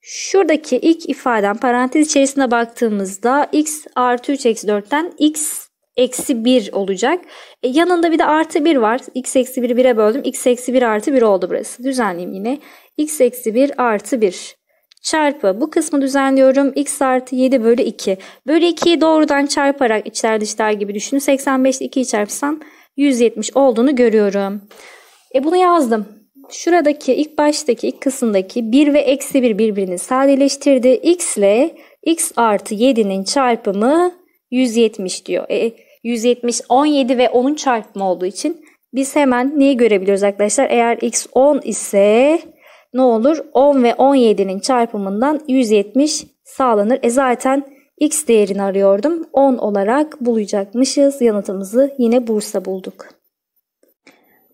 Şuradaki ilk ifaden parantez içerisinde baktığımızda x artı 3 eksi 4'ten x eksi 1 olacak. E, yanında bir de artı 1 var. x eksi 1'i 1'e böldüm. x eksi 1 artı 1 oldu burası. Düzenleyeyim yine. x eksi 1 artı 1 çarpı bu kısmı düzenliyorum. x artı 7 bölü 2. Bölü 2'yi doğrudan çarparak içler dışlar gibi düşünün. 85 ile 2'yi çarpsam 170 olduğunu görüyorum. E bunu yazdım. Şuradaki ilk baştaki ilk kısımdaki 1 ve eksi 1 birbirini sadeleştirdi. X ile x artı 7'nin çarpımı 170 diyor. E, 170 17 ve 10'un çarpımı olduğu için biz hemen neyi görebiliyoruz arkadaşlar? Eğer x 10 ise ne olur? 10 ve 17'nin çarpımından 170 sağlanır. E zaten x değerini arıyordum. 10 olarak bulacakmışız. Yanıtımızı yine Bursa bulduk.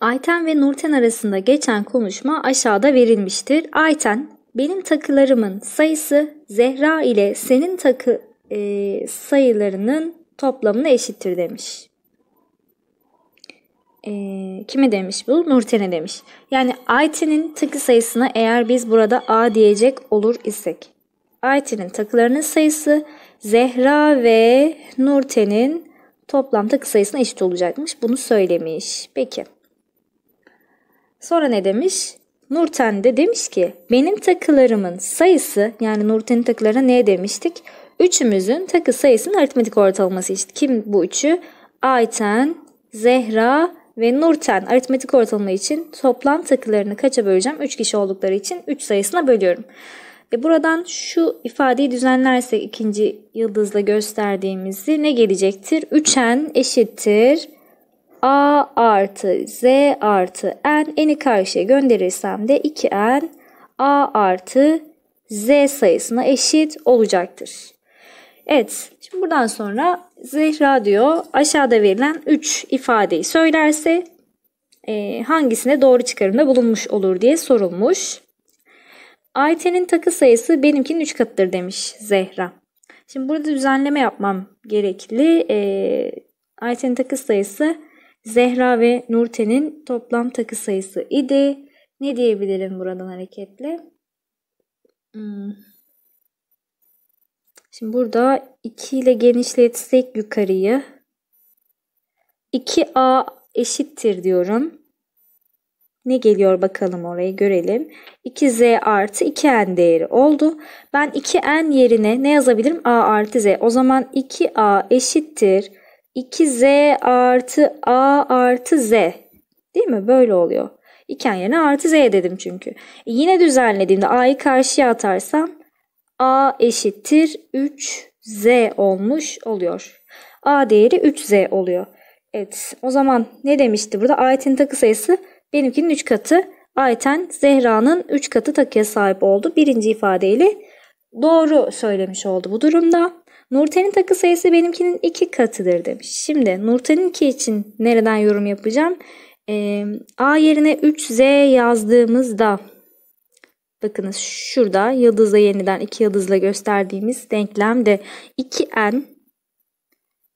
Ayten ve Nurten arasında geçen konuşma aşağıda verilmiştir. Ayten, benim takılarımın sayısı Zehra ile senin takı e, sayılarının toplamına eşittir demiş. E, kime demiş bu? Nurten'e demiş. Yani Ayten'in takı sayısına eğer biz burada A diyecek olur isek. Ayten'in takılarının sayısı Zehra ve Nurten'in toplam takı sayısına eşit olacakmış. Bunu söylemiş. Peki. Sonra ne demiş? Nurten de demiş ki benim takılarımın sayısı yani Nurten'in takılarına ne demiştik? Üçümüzün takı sayısının aritmetik ortalaması eşit. Kim bu üçü? Ayten, Zehra ve Nurten aritmetik ortalama için toplam takılarını kaça böleceğim? 3 kişi oldukları için 3 sayısına bölüyorum. Ve buradan şu ifadeyi düzenlersek ikinci yıldızla gösterdiğimizi ne gelecektir? 3n eşittir a artı z artı n. n'i karşıya gönderirsem de 2n a artı z sayısına eşit olacaktır. Evet, şimdi buradan sonra Zehra diyor aşağıda verilen 3 ifadeyi söylerse e, hangisine doğru çıkarımda bulunmuş olur diye sorulmuş. Ayten'in takı sayısı benimkinin 3 katıdır demiş Zehra. Şimdi burada düzenleme yapmam gerekli. E, Ayten'in takı sayısı Zehra ve Nurten'in toplam takı sayısı idi. Ne diyebilirim buradan hareketle? Hmm. Şimdi burada 2 ile genişletsek yukarıyı 2a eşittir diyorum. Ne geliyor bakalım orayı görelim. 2z artı 2n değeri oldu. Ben 2n yerine ne yazabilirim? a artı z. O zaman 2a eşittir. 2z artı a artı z. Değil mi? Böyle oluyor. 2n yerine artı z dedim çünkü. E yine düzenlediğimde a'yı karşıya atarsam a eşittir 3z olmuş oluyor. a değeri 3z oluyor. Evet o zaman ne demişti burada? Ayetin takı sayısı Benimkinin 3 katı. Ayten Zehra'nın 3 katı takıya sahip oldu. Birinci ifadeyle doğru söylemiş oldu bu durumda. Nurten'in takı sayısı benimkinin 2 katıdır demiş. Şimdi Nurten'inki için nereden yorum yapacağım? Ee, A yerine 3Z yazdığımızda bakınız şurada yıldızla yeniden 2 yıldızla gösterdiğimiz denklemde 2N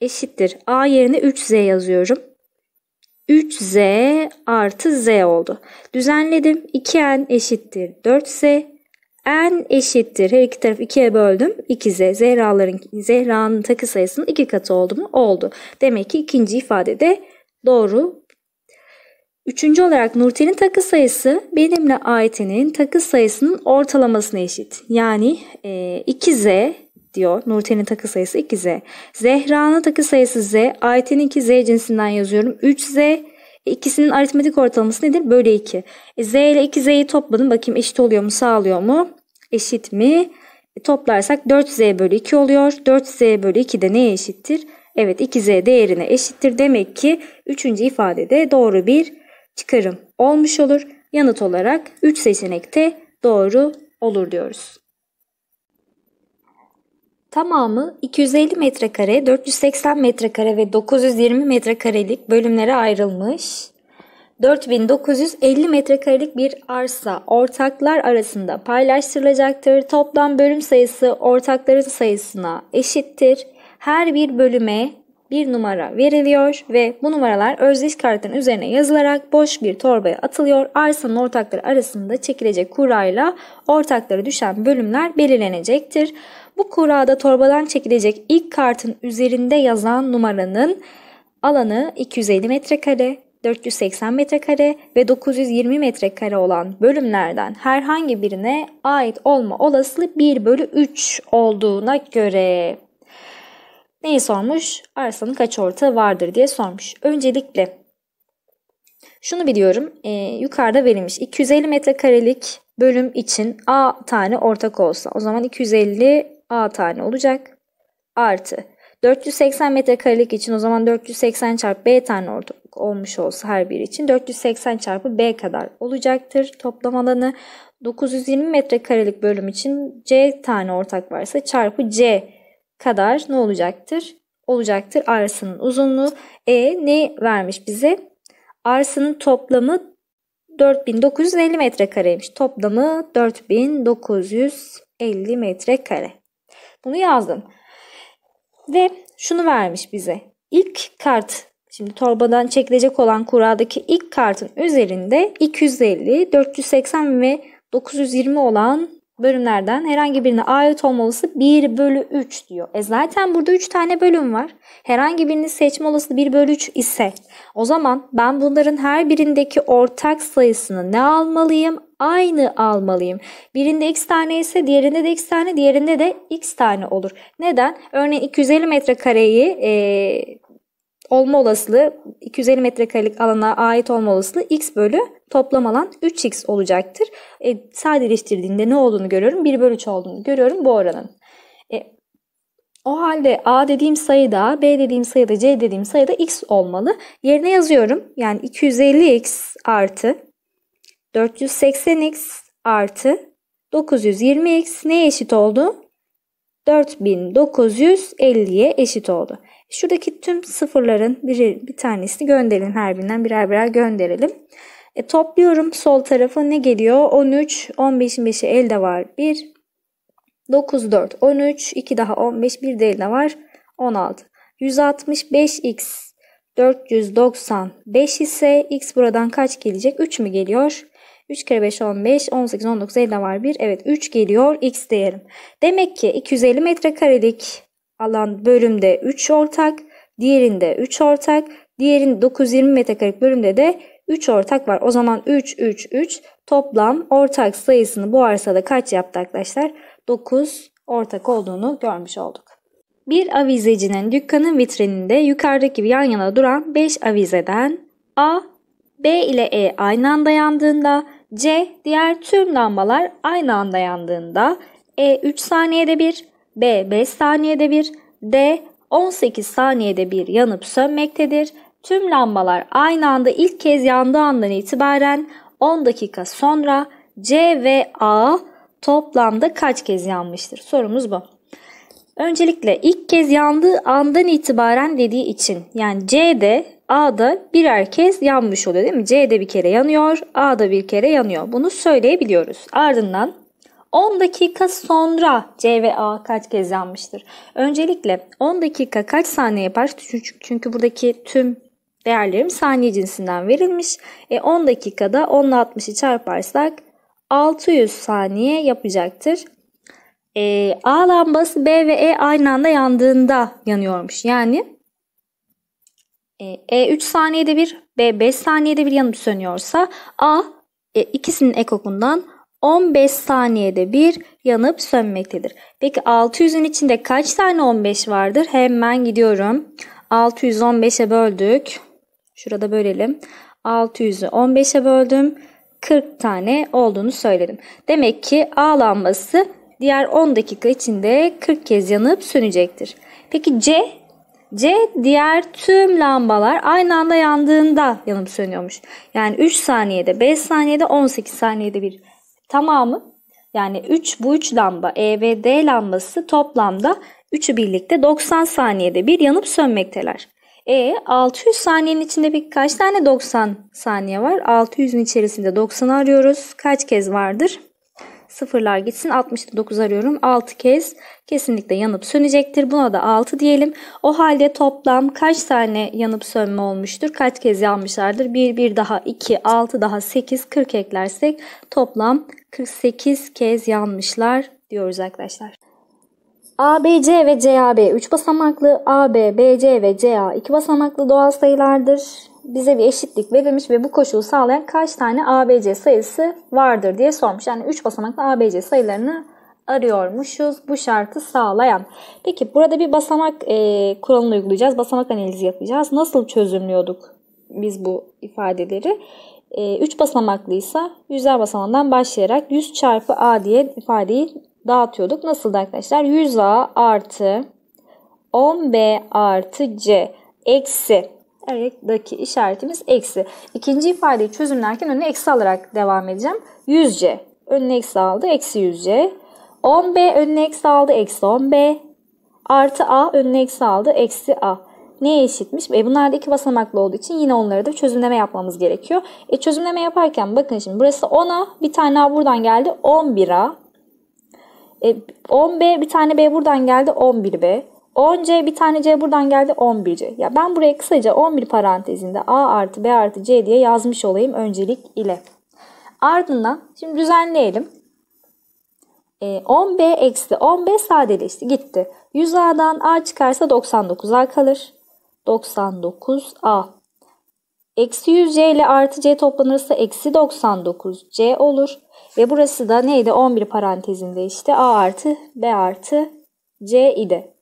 eşittir. A yerine 3Z yazıyorum. 3z artı z oldu. Düzenledim. 2n eşittir 4z. n eşittir. Her iki tarafı 2'ye böldüm. 2z. Zehra'ların Zehra'nın takı sayısının 2 katı oldu mu? Oldu. Demek ki ikinci ifade de doğru. Üçüncü olarak Nurten'in takı sayısı benimle Ayten'in takı sayısının ortalamasına eşit. Yani e, 2z diyor. Nurten'in takı sayısı 2Z. Zehra'nın takı sayısı Z. Ayten'in 2Z cinsinden yazıyorum. 3Z. İkisinin aritmetik ortalaması nedir? Bölü 2. E, Z ile 2Z'yi topladım. Bakayım eşit oluyor mu sağlıyor mu? Eşit mi? E, toplarsak 4Z bölü 2 oluyor. 4Z bölü 2 de neye eşittir? Evet 2Z değerine eşittir. Demek ki 3. ifadede doğru bir çıkarım olmuş olur. Yanıt olarak 3 seçenekte doğru olur diyoruz. Tamamı 250 metrekare, 480 metrekare ve 920 metrekarelik bölümlere ayrılmış. 4950 metrekarelik bir arsa ortaklar arasında paylaştırılacaktır. Toplam bölüm sayısı ortakların sayısına eşittir. Her bir bölüme bir numara veriliyor ve bu numaralar özdeş kartın üzerine yazılarak boş bir torbaya atılıyor. Arsanın ortakları arasında çekilecek kurayla ortaklara düşen bölümler belirlenecektir. Bu kurada torbadan çekilecek ilk kartın üzerinde yazan numaranın alanı 250 metrekare, 480 metrekare ve 920 metrekare olan bölümlerden herhangi birine ait olma olasılığı 1 bölü 3 olduğuna göre. Neyi sormuş? Arsanın kaç ortağı vardır diye sormuş. Öncelikle şunu biliyorum. E, yukarıda verilmiş 250 metrekarelik bölüm için A tane ortak olsa o zaman 250 A tane olacak. Artı 480 metrekarelik için o zaman 480 çarpı B tane ortak olmuş olsa her biri için 480 çarpı B kadar olacaktır. Toplam alanı 920 metrekarelik bölüm için C tane ortak varsa çarpı C kadar ne olacaktır? Olacaktır arsının uzunluğu. E ne vermiş bize? Arsının toplamı 4950 metrekareymiş. Toplamı 4950 metrekare. Bunu yazdım. Ve şunu vermiş bize. İlk kart Şimdi torbadan çekilecek olan kuradaki ilk kartın üzerinde 250, 480 ve 920 olan bölümlerden herhangi birine ait olmalısı 1 bölü 3 diyor. E zaten burada 3 tane bölüm var. Herhangi birini seçme olası 1 bölü 3 ise o zaman ben bunların her birindeki ortak sayısını ne almalıyım? aynı almalıyım. Birinde x tane ise diğerinde de x tane, diğerinde de x tane olur. Neden? Örneğin 250 metrekareyi e, olma olasılığı 250 metrekarelik alana ait olma olasılığı x bölü toplam alan 3x olacaktır. E, sadeleştirdiğinde ne olduğunu görüyorum. 1 bölü 3 olduğunu görüyorum bu oranın. E, o halde a dediğim sayıda, b dediğim sayıda, c dediğim sayıda x olmalı. Yerine yazıyorum. Yani 250x artı 480x artı 920x neye eşit oldu? 4950'ye eşit oldu. Şuradaki tüm sıfırların bir, bir tanesini gönderin. Her birinden birer birer gönderelim. E, topluyorum sol tarafı ne geliyor? 13, 15'in 5'i elde var. 1, 9, 4, 13, 2 daha 15, 1 de elde var. 16. 165x 495 ise x buradan kaç gelecek? 3 mü geliyor? 3 kere 5 15, 18, 19, 50 var 1. Evet 3 geliyor x değerim. Demek ki 250 metrekarelik alan bölümde 3 ortak, diğerinde 3 ortak, diğerin 920 metrekarelik bölümde de 3 ortak var. O zaman 3, 3, 3 toplam ortak sayısını bu arsada kaç yaptı arkadaşlar? 9 ortak olduğunu görmüş olduk. Bir avizecinin dükkanın vitrininde yukarıdaki yan yana duran 5 avizeden A, B ile E aynı anda yandığında C. Diğer tüm lambalar aynı anda yandığında E. 3 saniyede bir, B. 5 saniyede bir, D. 18 saniyede bir yanıp sönmektedir. Tüm lambalar aynı anda ilk kez yandığı andan itibaren 10 dakika sonra C ve A toplamda kaç kez yanmıştır? Sorumuz bu. Öncelikle ilk kez yandığı andan itibaren dediği için yani C'de A'da birer kez yanmış oluyor değil mi? C'de bir kere yanıyor, A'da bir kere yanıyor. Bunu söyleyebiliyoruz. Ardından 10 dakika sonra C ve A kaç kez yanmıştır? Öncelikle 10 dakika kaç saniye yapar? Çünkü buradaki tüm değerlerim saniye cinsinden verilmiş. E 10 dakikada 10 ile 60'ı çarparsak 600 saniye yapacaktır. E, A lambası B ve E aynı anda yandığında yanıyormuş. Yani e 3 e saniyede bir, B 5 saniyede bir yanıp sönüyorsa A e, ikisinin ekokundan 15 saniyede bir yanıp sönmektedir. Peki 600'ün içinde kaç tane 15 vardır? Hemen gidiyorum. 615'e böldük. Şurada bölelim. 600'ü 15'e böldüm. 40 tane olduğunu söyledim. Demek ki A lambası diğer 10 dakika içinde 40 kez yanıp sönecektir. Peki C? C diğer tüm lambalar aynı anda yandığında yanıp sönüyormuş. Yani 3 saniyede, 5 saniyede, 18 saniyede bir. Tamamı yani 3 bu 3 lamba E ve D lambası toplamda 3'ü birlikte 90 saniyede bir yanıp sönmekteler. E 600 saniyenin içinde bir kaç tane 90 saniye var? 600'ün içerisinde 90'ı arıyoruz. Kaç kez vardır? Sıfırlar gitsin 69 arıyorum. 6 kez kesinlikle yanıp sönecektir. Buna da 6 diyelim. O halde toplam kaç tane yanıp sönme olmuştur? Kaç kez yanmışlardır? 1, 1 daha 2, 6 daha 8, 40 eklersek toplam 48 kez yanmışlar diyoruz arkadaşlar. ABC ve CAB 3 basamaklı, AB, BC ve CA 2 basamaklı doğal sayılardır bize bir eşitlik verilmiş ve bu koşulu sağlayan kaç tane ABC sayısı vardır diye sormuş. Yani 3 basamaklı ABC sayılarını arıyormuşuz bu şartı sağlayan. Peki burada bir basamak e, kuralını uygulayacağız. Basamak analizi yapacağız. Nasıl çözümlüyorduk biz bu ifadeleri? 3 e, basamaklıysa yüzler basamağından başlayarak 100 çarpı a diye ifadeyi dağıtıyorduk. nasıl arkadaşlar? 100a artı 10b artı c eksi Erek'daki işaretimiz eksi. İkinci ifadeyi çözümlerken önüne eksi alarak devam edeceğim. 100C önüne eksi aldı. Eksi 100C. 10B önüne eksi aldı. Eksi 10B. Artı A önüne eksi aldı. Eksi A. Neye eşitmiş? E bunlar da iki basamaklı olduğu için yine onları da çözümleme yapmamız gerekiyor. E çözümleme yaparken bakın şimdi burası 10A. Bir tane A buradan geldi. 11A. E 10B bir tane B buradan geldi. 11B. 10C bir tane C buradan geldi 11C. Ya ben buraya kısaca 11 parantezinde A artı B artı C diye yazmış olayım öncelik ile. Ardından şimdi düzenleyelim. E, 10B eksi 10B sadeleşti gitti. 100A'dan A çıkarsa 99A kalır. 99A. Eksi 100C ile artı C toplanırsa eksi 99C olur. Ve burası da neydi? 11 parantezinde işte A artı B artı C idi.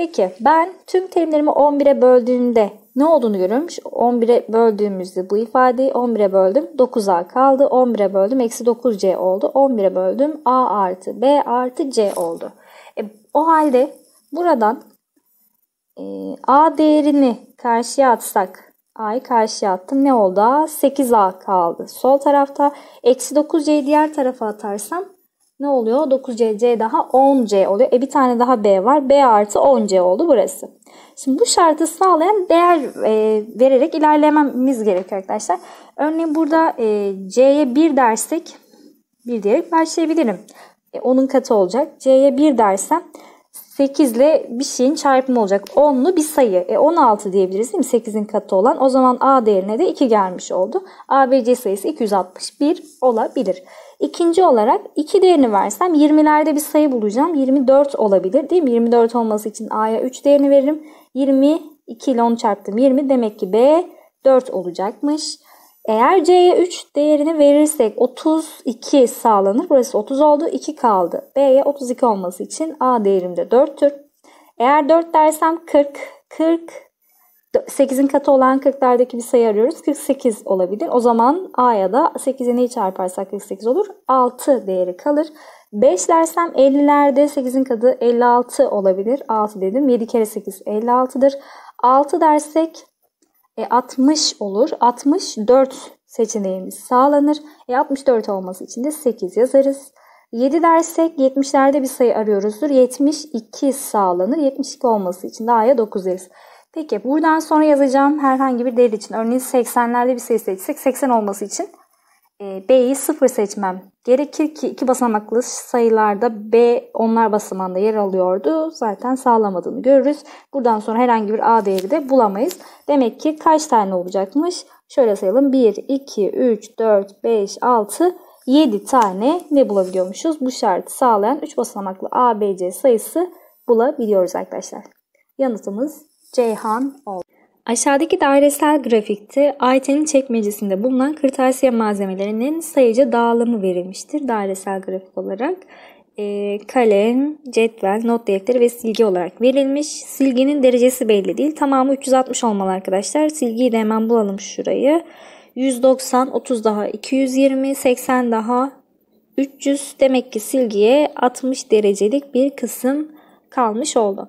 Peki ben tüm terimlerimi 11'e böldüğümde ne olduğunu görüyormuş? 11'e böldüğümüzde bu ifadeyi 11'e böldüm 9a kaldı. 11'e böldüm eksi 9c oldu. 11'e böldüm a artı b artı c oldu. E, o halde buradan e, a değerini karşıya atsak a'yı karşıya attım. Ne oldu? 8a kaldı. Sol tarafta eksi 9c'yi diğer tarafa atarsam ne oluyor? 9cc daha 10c oluyor. E bir tane daha b var. b artı 10c oldu burası. Şimdi bu şartı sağlayan değer e, vererek ilerlememiz gerekiyor arkadaşlar. Örneğin burada e, c'ye 1 dersek 1 diyerek başlayabilirim. E, onun katı olacak. c'ye 1 dersem 8 ile bir şeyin çarpımı olacak. 10'lu bir sayı. E 16 diyebiliriz değil mi? 8'in katı olan. O zaman A değerine de 2 gelmiş oldu. A ve C sayısı 261 olabilir. İkinci olarak 2 değerini versem 20'lerde bir sayı bulacağım. 24 olabilir değil mi? 24 olması için A'ya 3 değerini veririm. 22 ile 10 çarptım 20 demek ki B 4 olacakmış. Eğer C'ye 3 değerini verirsek 32 sağlanır. Burası 30 oldu 2 kaldı. B'ye 32 olması için A değerim de 4'tür. Eğer 4 dersem 40, 40 8'in katı olan 40'lardaki bir sayı arıyoruz. 48 olabilir. O zaman A'ya da 8'e neyi çarparsak 48 olur? 6 değeri kalır. 5 dersem 50'lerde 8'in katı 56 olabilir. 6 dedim. 7 kere 8 56'dır. 6 dersek e, 60 olur. 64 seçeneğimiz sağlanır. E, 64 olması için de 8 yazarız. 7 dersek 70'lerde bir sayı arıyoruzdur. 72 sağlanır. 72 olması için de A'ya 9 deriz. Peki buradan sonra yazacağım herhangi bir değer için örneğin 80'lerde bir sayı seçsek 80 olması için e, B'yi 0 seçmem gerekir ki iki basamaklı sayılarda B onlar basamağında yer alıyordu. Zaten sağlamadığını görürüz. Buradan sonra herhangi bir A değeri de bulamayız. Demek ki kaç tane olacakmış? Şöyle sayalım. 1, 2, 3, 4, 5, 6, 7 tane ne bulabiliyormuşuz? Bu şartı sağlayan 3 basamaklı A, B, C sayısı bulabiliyoruz arkadaşlar. Yanıtımız Ceyhan Ol. Aşağıdaki dairesel grafikte aytenin çekmecesinde bulunan kırtasiye malzemelerinin sayıca dağılımı verilmiştir dairesel grafik olarak. E, kalem, cetvel, not defteri ve silgi olarak verilmiş. Silginin derecesi belli değil. Tamamı 360 olmalı arkadaşlar. Silgiyi de hemen bulalım şurayı. 190, 30 daha 220, 80 daha 300. Demek ki silgiye 60 derecelik bir kısım kalmış oldu.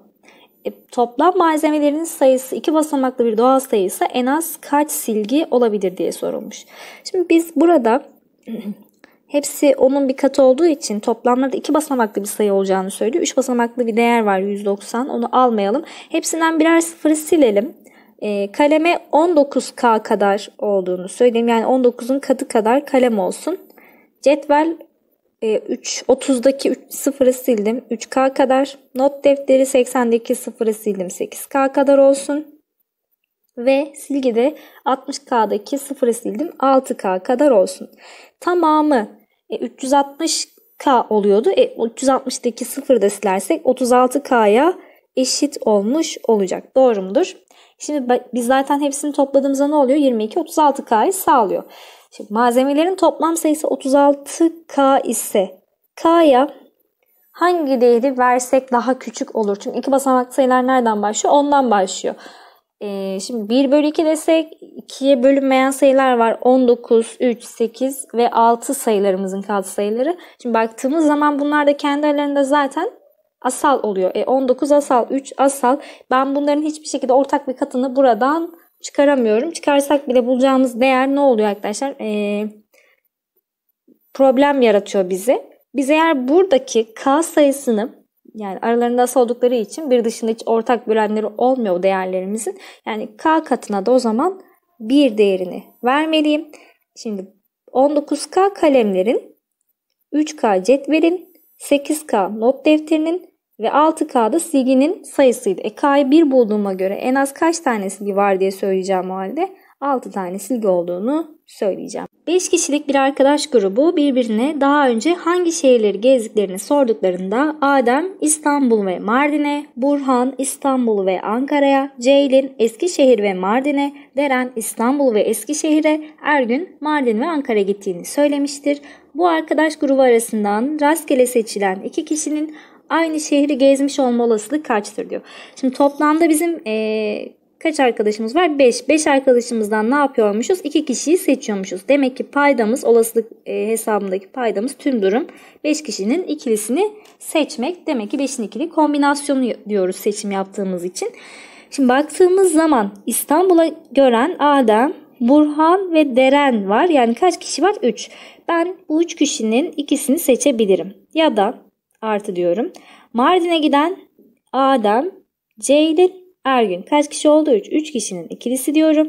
E, toplam malzemelerinin sayısı iki basamaklı bir doğal sayısı en az kaç silgi olabilir diye sorulmuş. Şimdi biz burada hepsi onun bir katı olduğu için da iki basamaklı bir sayı olacağını söylüyor. Üç basamaklı bir değer var 190 onu almayalım. Hepsinden birer sıfırı silelim. E, kaleme 19K kadar olduğunu söyleyelim. Yani 19'un katı kadar kalem olsun. Cetvel 30'daki e, 0'ı sildim 3K kadar. Not defteri 80'deki 0'ı sildim 8K kadar olsun. Ve silgide 60K'daki 0'ı sildim 6K kadar olsun. Tamamı e, 360K oluyordu. E, 360'daki sıfırı da silersek 36K'ya eşit olmuş olacak. Doğru mudur? Şimdi biz zaten hepsini topladığımızda ne oluyor? 22 36K'yı sağlıyor. Şimdi malzemelerin toplam sayısı 36K ise K'ya hangi değeri versek daha küçük olur? Çünkü iki basamaklı sayılar nereden başlıyor? Ondan başlıyor. Ee, şimdi 1 bölü 2 desek 2'ye bölünmeyen sayılar var. 19, 3, 8 ve 6 sayılarımızın kaldı sayıları. Şimdi baktığımız zaman bunlar da kendi aralarında zaten asal oluyor. E, 19 asal, 3 asal. Ben bunların hiçbir şekilde ortak bir katını buradan çıkaramıyorum. Çıkarsak bile bulacağımız değer ne oluyor arkadaşlar? Ee, problem yaratıyor bize. Biz eğer buradaki k sayısını yani aralarında as oldukları için bir dışında hiç ortak bölenleri olmuyor değerlerimizin. Yani k katına da o zaman bir değerini vermeliyim. Şimdi 19k kalemlerin, 3k cetvelin, 8k not defterinin, ve 6K da silginin sayısıydı. E K'yı 1 bulduğuma göre en az kaç tane silgi var diye söyleyeceğim o halde. 6 tane silgi olduğunu söyleyeceğim. 5 kişilik bir arkadaş grubu birbirine daha önce hangi şehirleri gezdiklerini sorduklarında Adem İstanbul ve Mardin'e, Burhan İstanbul ve Ankara'ya, Ceylin Eskişehir ve Mardin'e, Deren İstanbul ve Eskişehir'e, Ergün Mardin ve Ankara'ya gittiğini söylemiştir. Bu arkadaş grubu arasından rastgele seçilen iki kişinin aynı şehri gezmiş olma olasılık kaçtır diyor. Şimdi toplamda bizim e, kaç arkadaşımız var? 5. 5 arkadaşımızdan ne yapıyormuşuz? 2 kişiyi seçiyormuşuz. Demek ki paydamız olasılık e, hesabındaki paydamız tüm durum 5 kişinin ikilisini seçmek. Demek ki 5'in ikili kombinasyonu diyoruz seçim yaptığımız için. Şimdi baktığımız zaman İstanbul'a gören Adem, Burhan ve Deren var. Yani kaç kişi var? 3. Ben bu 3 kişinin ikisini seçebilirim. Ya da artı diyorum. Mardin'e giden Adem, Ceylin, Ergün. Kaç kişi oldu? 3. 3 kişinin ikilisi diyorum.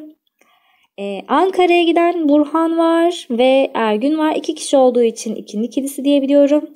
Ee, Ankara'ya giden Burhan var ve Ergün var. 2 kişi olduğu için ikinin ikilisi diyebiliyorum.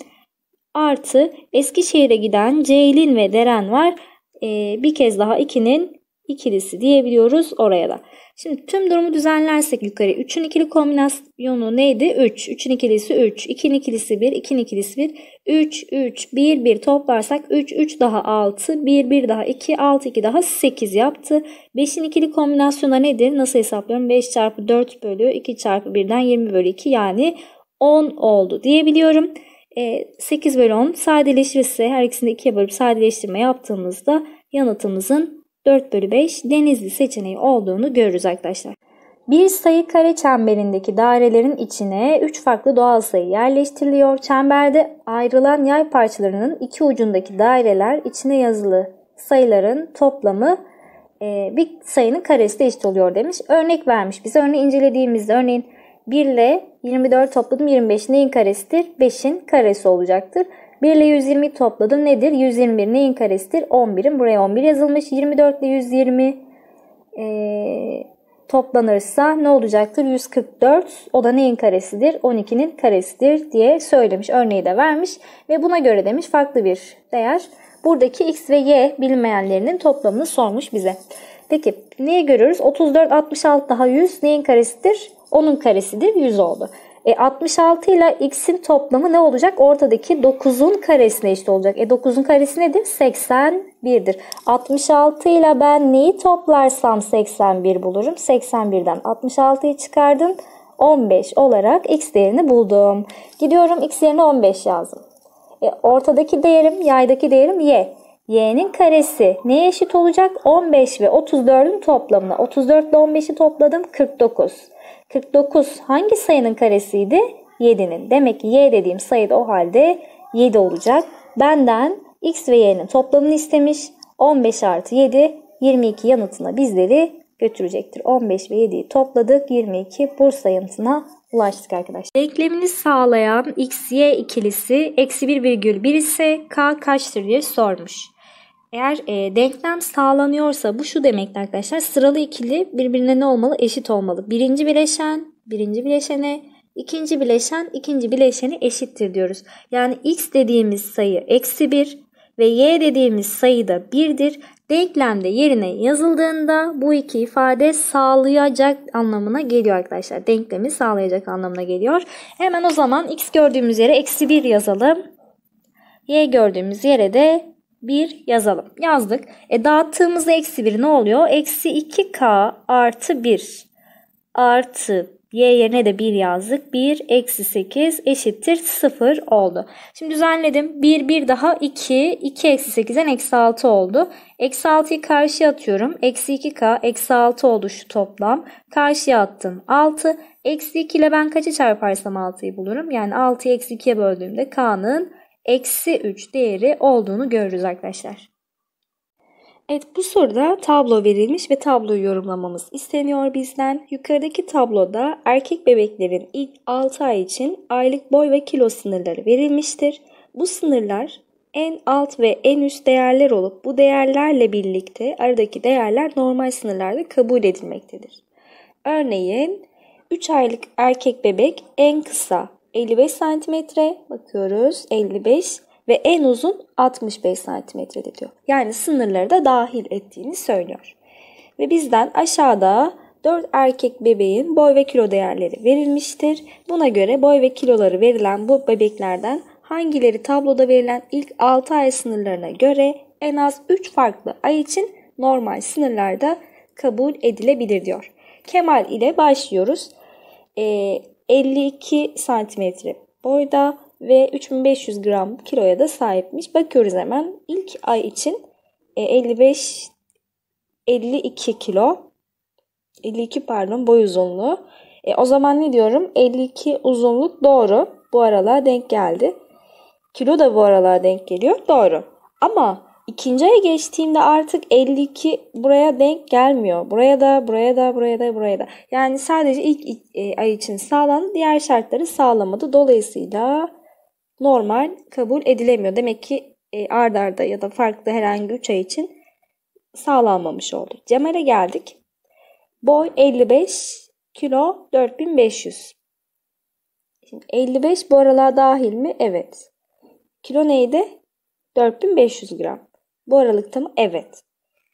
Artı Eskişehir'e giden Ceylin ve Deren var. Ee, bir kez daha ikinin ikilisi diyebiliyoruz oraya da. Şimdi tüm durumu düzenlersek yukarı 3'ün ikili kombinasyonu neydi? 3. 3'ün ikilisi 3. 2'nin ikilisi 1. 2'nin ikilisi 1. 3, 3, 1, 1 toplarsak 3, 3 daha 6. 1, 1 daha 2. 6, 2 daha 8 yaptı. 5'in ikili kombinasyonu nedir? Nasıl hesaplıyorum? 5 çarpı 4 bölü 2 çarpı 1'den 20 bölü 2 yani 10 oldu diyebiliyorum. 8 e, bölü 10 sadeleşirse her ikisini 2'ye bölüp sadeleştirme yaptığımızda yanıtımızın 4 bölü 5 denizli seçeneği olduğunu görürüz arkadaşlar. Bir sayı kare çemberindeki dairelerin içine 3 farklı doğal sayı yerleştiriliyor. Çemberde ayrılan yay parçalarının iki ucundaki daireler içine yazılı sayıların toplamı e, bir sayının karesi de eşit oluyor demiş. Örnek vermiş Biz Örneği incelediğimizde örneğin 1 ile 24 topladım 25 neyin karesidir? 5'in karesi olacaktır. 1 ile 120 topladım nedir? 121 neyin karesidir? 11'in buraya 11 yazılmış. 24 ile 120 ee, toplanırsa ne olacaktır? 144 o da neyin karesidir? 12'nin karesidir diye söylemiş. Örneği de vermiş ve buna göre demiş farklı bir değer. Buradaki x ve y bilmeyenlerinin toplamını sormuş bize. Peki neyi görüyoruz? 34, 66 daha 100 neyin karesidir? 10'un karesidir 100 oldu. E 66 ile x'in toplamı ne olacak? Ortadaki 9'un karesine eşit olacak. E 9'un karesi nedir? 81'dir. 66 ile ben neyi toplarsam 81 bulurum. 81'den 66'yı çıkardım. 15 olarak x değerini buldum. Gidiyorum x yerine 15 yazdım. E, ortadaki değerim, yaydaki değerim y. y'nin karesi neye eşit olacak? 15 ve 34'ün toplamına. 34 ile 15'i topladım 49. 49 hangi sayının karesiydi? 7'nin. Demek ki y dediğim sayı da o halde 7 olacak. Benden x ve y'nin toplamını istemiş. 15 artı 7 22 yanıtına bizleri götürecektir. 15 ve 7'yi topladık. 22 Bursa yanıtına ulaştık arkadaşlar. Denklemini sağlayan x, y ikilisi eksi 1,1 ise k kaçtır diye sormuş. Eğer e, denklem sağlanıyorsa bu şu demekti arkadaşlar. Sıralı ikili birbirine ne olmalı? Eşit olmalı. Birinci bileşen, birinci bileşene, ikinci bileşen, ikinci bileşeni eşittir diyoruz. Yani x dediğimiz sayı eksi 1 ve y dediğimiz sayı da 1'dir. Denklemde yerine yazıldığında bu iki ifade sağlayacak anlamına geliyor arkadaşlar. Denklemi sağlayacak anlamına geliyor. Hemen o zaman x gördüğümüz yere eksi 1 yazalım. Y gördüğümüz yere de 1 yazalım. Yazdık. E dağıttığımızda eksi 1 ne oluyor? Eksi 2k artı 1 artı y yerine de 1 yazdık. 1 eksi 8 eşittir 0 oldu. Şimdi düzenledim. 1 1 daha 2. 2 eksi 8'den eksi 6 oldu. Eksi 6'yı karşıya atıyorum. Eksi 2k eksi 6 oldu şu toplam. Karşıya attım 6. Eksi 2 ile ben kaçı çarparsam 6'yı bulurum. Yani 6'yı eksi 2'ye böldüğümde k'nın eksi 3 değeri olduğunu görürüz arkadaşlar. Evet bu soruda tablo verilmiş ve tabloyu yorumlamamız isteniyor bizden. Yukarıdaki tabloda erkek bebeklerin ilk 6 ay için aylık boy ve kilo sınırları verilmiştir. Bu sınırlar en alt ve en üst değerler olup bu değerlerle birlikte aradaki değerler normal sınırlarda kabul edilmektedir. Örneğin 3 aylık erkek bebek en kısa 55 santimetre bakıyoruz 55 ve en uzun 65 santimetre diyor. Yani sınırları da dahil ettiğini söylüyor. Ve bizden aşağıda 4 erkek bebeğin boy ve kilo değerleri verilmiştir. Buna göre boy ve kiloları verilen bu bebeklerden hangileri tabloda verilen ilk 6 ay sınırlarına göre en az 3 farklı ay için normal sınırlarda kabul edilebilir diyor. Kemal ile başlıyoruz. Ee, 52 santimetre boyda ve 3500 gram kiloya da sahipmiş. Bakıyoruz hemen. ilk ay için 55 e, 52 kilo 52 pardon boy uzunluğu. E, o zaman ne diyorum? 52 uzunluk doğru. Bu aralığa denk geldi. Kilo da bu aralığa denk geliyor. Doğru. Ama İkinci aya geçtiğimde artık 52 buraya denk gelmiyor. Buraya da, buraya da, buraya da, buraya da. Yani sadece ilk e, ay için sağlandı, diğer şartları sağlamadı. Dolayısıyla normal kabul edilemiyor. Demek ki e, ardarda arda ya da farklı herhangi 3 ay için sağlanmamış oldu. Cemal'e geldik. Boy 55, kilo 4500. Şimdi 55 bu aralığa dahil mi? Evet. Kilo neydi? 4500 gram. Bu aralıkta mı? Evet.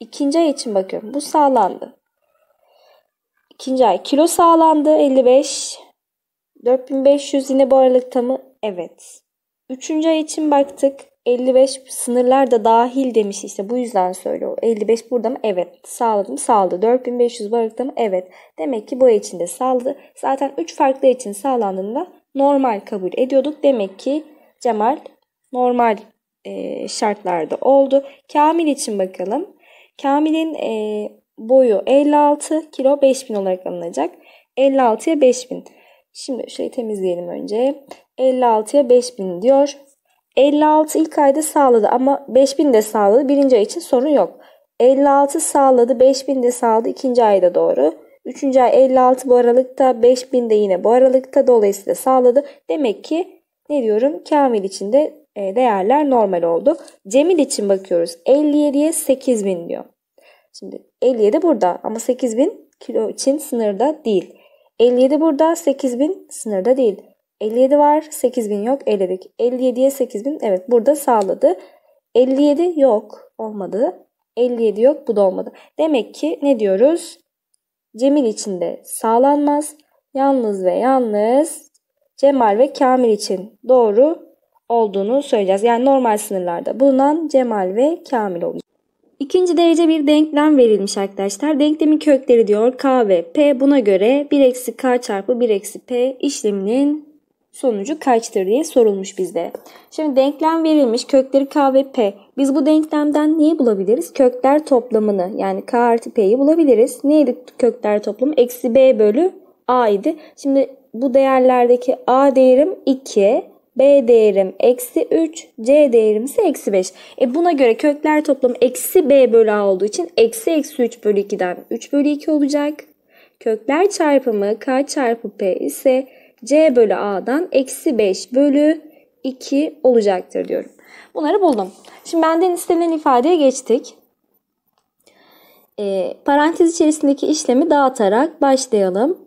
İkinci ay için bakıyorum. Bu sağlandı. İkinci ay kilo sağlandı 55. 4500 yine bu aralıkta mı? Evet. Üçüncü ay için baktık. 55 sınırlar da dahil demiş işte bu yüzden söylüyor. 55 burada mı? Evet. Sağladım. Sağladı. 4500 bu aralıkta mı? Evet. Demek ki bu ay için de sağladı. Zaten 3 farklı için sağlandığında normal kabul ediyorduk. Demek ki Cemal normal e, şartlarda oldu. Kamil için bakalım. Kamil'in e, boyu 56 kilo 5000 olarak alınacak. 56'ya 5000. Şimdi şey temizleyelim önce. 56'ya 5000 diyor. 56 ilk ayda sağladı ama 5000 de sağladı. Birinci ay için sorun yok. 56 sağladı, 5000 de sağladı ikinci ayda doğru. Üçüncü ay 56 bu aralıkta, 5000 de yine bu aralıkta dolayısıyla sağladı. Demek ki ne diyorum? Kamil için de e, değerler normal oldu. Cemil için bakıyoruz. 57'ye 8000 diyor. Şimdi 57 burada ama 8000 kilo için sınırda değil. 57 burada 8000 sınırda değil. 57 var 8000 yok eledik. 57'ye 8000 evet burada sağladı. 57 yok olmadı. 57 yok bu da olmadı. Demek ki ne diyoruz? Cemil için de sağlanmaz. Yalnız ve yalnız Cemal ve Kamil için doğru olduğunu söyleyeceğiz. Yani normal sınırlarda bulunan Cemal ve Kamil olacak. İkinci derece bir denklem verilmiş arkadaşlar. Denklemin kökleri diyor K ve P. Buna göre 1 eksi K çarpı 1 eksi P işleminin sonucu kaçtır diye sorulmuş bizde. Şimdi denklem verilmiş kökleri K ve P. Biz bu denklemden neyi bulabiliriz? Kökler toplamını yani K artı P'yi bulabiliriz. Neydi kökler toplamı? Eksi B bölü A idi. Şimdi bu değerlerdeki A değerim 2. B değerim eksi 3, C değerim ise eksi 5. E buna göre kökler toplamı eksi B bölü A olduğu için eksi eksi 3 bölü 2'den 3 bölü 2 olacak. Kökler çarpımı K çarpı P ise C bölü A'dan eksi 5 bölü 2 olacaktır diyorum. Bunları buldum. Şimdi benden istenilen ifadeye geçtik. E, parantez içerisindeki işlemi dağıtarak başlayalım.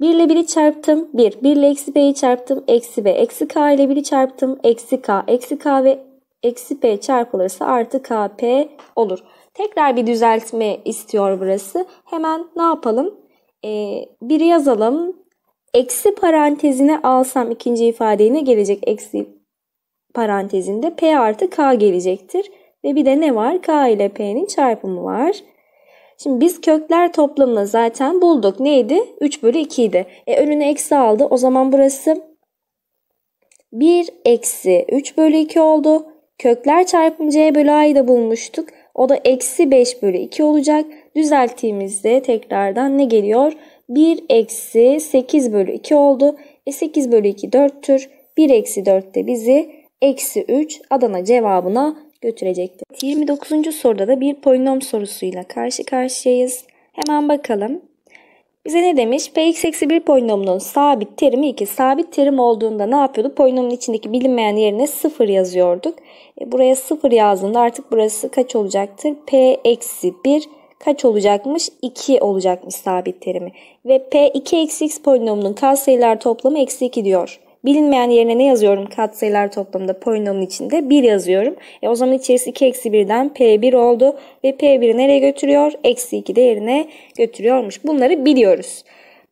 1 ile 1'i çarptım 1. 1 ile eksi b'yi çarptım eksi b. Eksi k ile 1'i çarptım eksi k. Eksi k ve eksi p çarpılırsa artı kp olur. Tekrar bir düzeltme istiyor burası. Hemen ne yapalım? Ee, biri yazalım. Eksi parantezine alsam ikinci ifadeyine gelecek eksi parantezinde p artı k gelecektir. Ve bir de ne var? k ile p'nin çarpımı var. Şimdi biz kökler toplamını zaten bulduk. Neydi? 3 bölü 2 idi. E önüne eksi aldı. O zaman burası 1 eksi 3 bölü 2 oldu. Kökler çarpımı c bölü a'yı da bulmuştuk. O da eksi 5 bölü 2 olacak. Düzelttiğimizde tekrardan ne geliyor? 1 eksi 8 bölü 2 oldu. E 8 bölü 2 4'tür. 1 eksi 4 de bizi eksi 3 Adana cevabına götürecektir. 29. soruda da bir polinom sorusuyla karşı karşıyayız. Hemen bakalım. Bize ne demiş? Px eksi 1 polinomunun sabit terimi 2. Sabit terim olduğunda ne yapıyordu? Polinomun içindeki bilinmeyen yerine 0 yazıyorduk. E buraya 0 yazdığında artık burası kaç olacaktır? P eksi 1 kaç olacakmış? 2 olacakmış sabit terimi. Ve P2 eksi x polinomunun katsayılar toplamı eksi 2 diyor. Bilinmeyen yerine ne yazıyorum katsayılar toplamında polinomun içinde? 1 yazıyorum. E, o zaman içerisi 2 eksi 1'den P1 oldu. Ve P1'i nereye götürüyor? Eksi 2 değerine götürüyormuş. Bunları biliyoruz.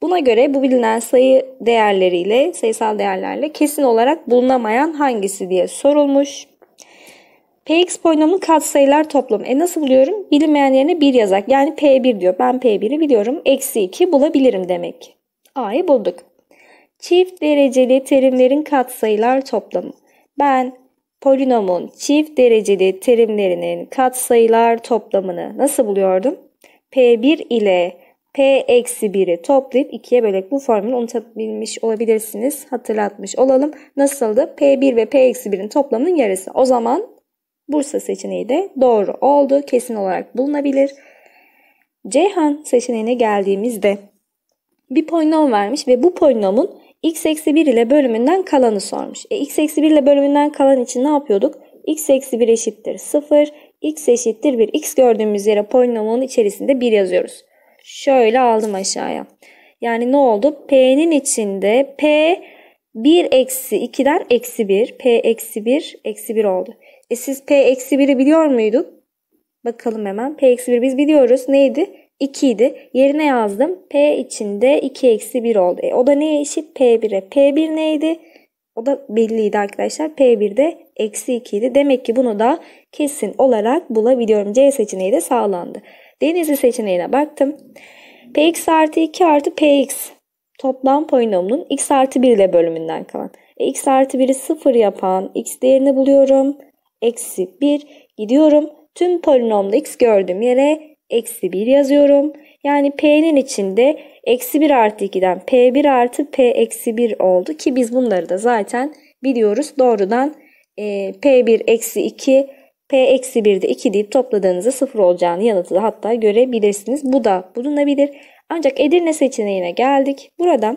Buna göre bu bilinen sayı değerleriyle, sayısal değerlerle kesin olarak bulunamayan hangisi diye sorulmuş. Px polinomun katsayılar toplamı. E nasıl buluyorum? Bilinmeyen yerine 1 yazak. Yani P1 diyor. Ben P1'i biliyorum. Eksi 2 bulabilirim demek. A'yı bulduk. Çift dereceli terimlerin katsayılar toplamı. Ben polinomun çift dereceli terimlerinin katsayılar toplamını nasıl buluyordum? P1 ile P-1'i toplayıp 2'ye bölek bu formülü unutabilmiş olabilirsiniz. Hatırlatmış olalım. Nasıldı? P1 ve P-1'in toplamının yarısı. O zaman Bursa seçeneği de doğru oldu. Kesin olarak bulunabilir. Ceyhan seçeneğine geldiğimizde bir polinom vermiş ve bu polinomun x eksi 1 ile bölümünden kalanı sormuş. E, x eksi 1 ile bölümünden kalan için ne yapıyorduk? x eksi 1 eşittir 0, x eşittir 1. x gördüğümüz yere polinomun içerisinde 1 yazıyoruz. Şöyle aldım aşağıya. Yani ne oldu? P'nin içinde P 1 eksi 2'den eksi 1. P eksi 1 eksi 1 oldu. E siz P eksi 1'i biliyor muyduk? Bakalım hemen. P eksi 1 biz biliyoruz. Neydi? 2 idi. Yerine yazdım. P içinde 2 eksi 1 oldu. E, o da neye eşit? P1'e. P1 neydi? O da belliydi arkadaşlar. P1 de eksi 2 idi. Demek ki bunu da kesin olarak bulabiliyorum. C seçeneği de sağlandı. Denizli seçeneğine baktım. Px artı 2 artı Px toplam polinomunun x artı 1 ile bölümünden kalan. E, x artı 1'i 0 yapan x değerini buluyorum. Eksi 1 gidiyorum. Tüm polinomda x gördüğüm yere eksi 1 yazıyorum. Yani P'nin içinde eksi 1 artı 2'den P1 artı P eksi 1 oldu ki biz bunları da zaten biliyoruz. Doğrudan e, P1 eksi 2 P eksi 1'de 2 deyip topladığınızda 0 olacağını yanıtı da hatta görebilirsiniz. Bu da bulunabilir. Ancak Edirne seçeneğine geldik. Burada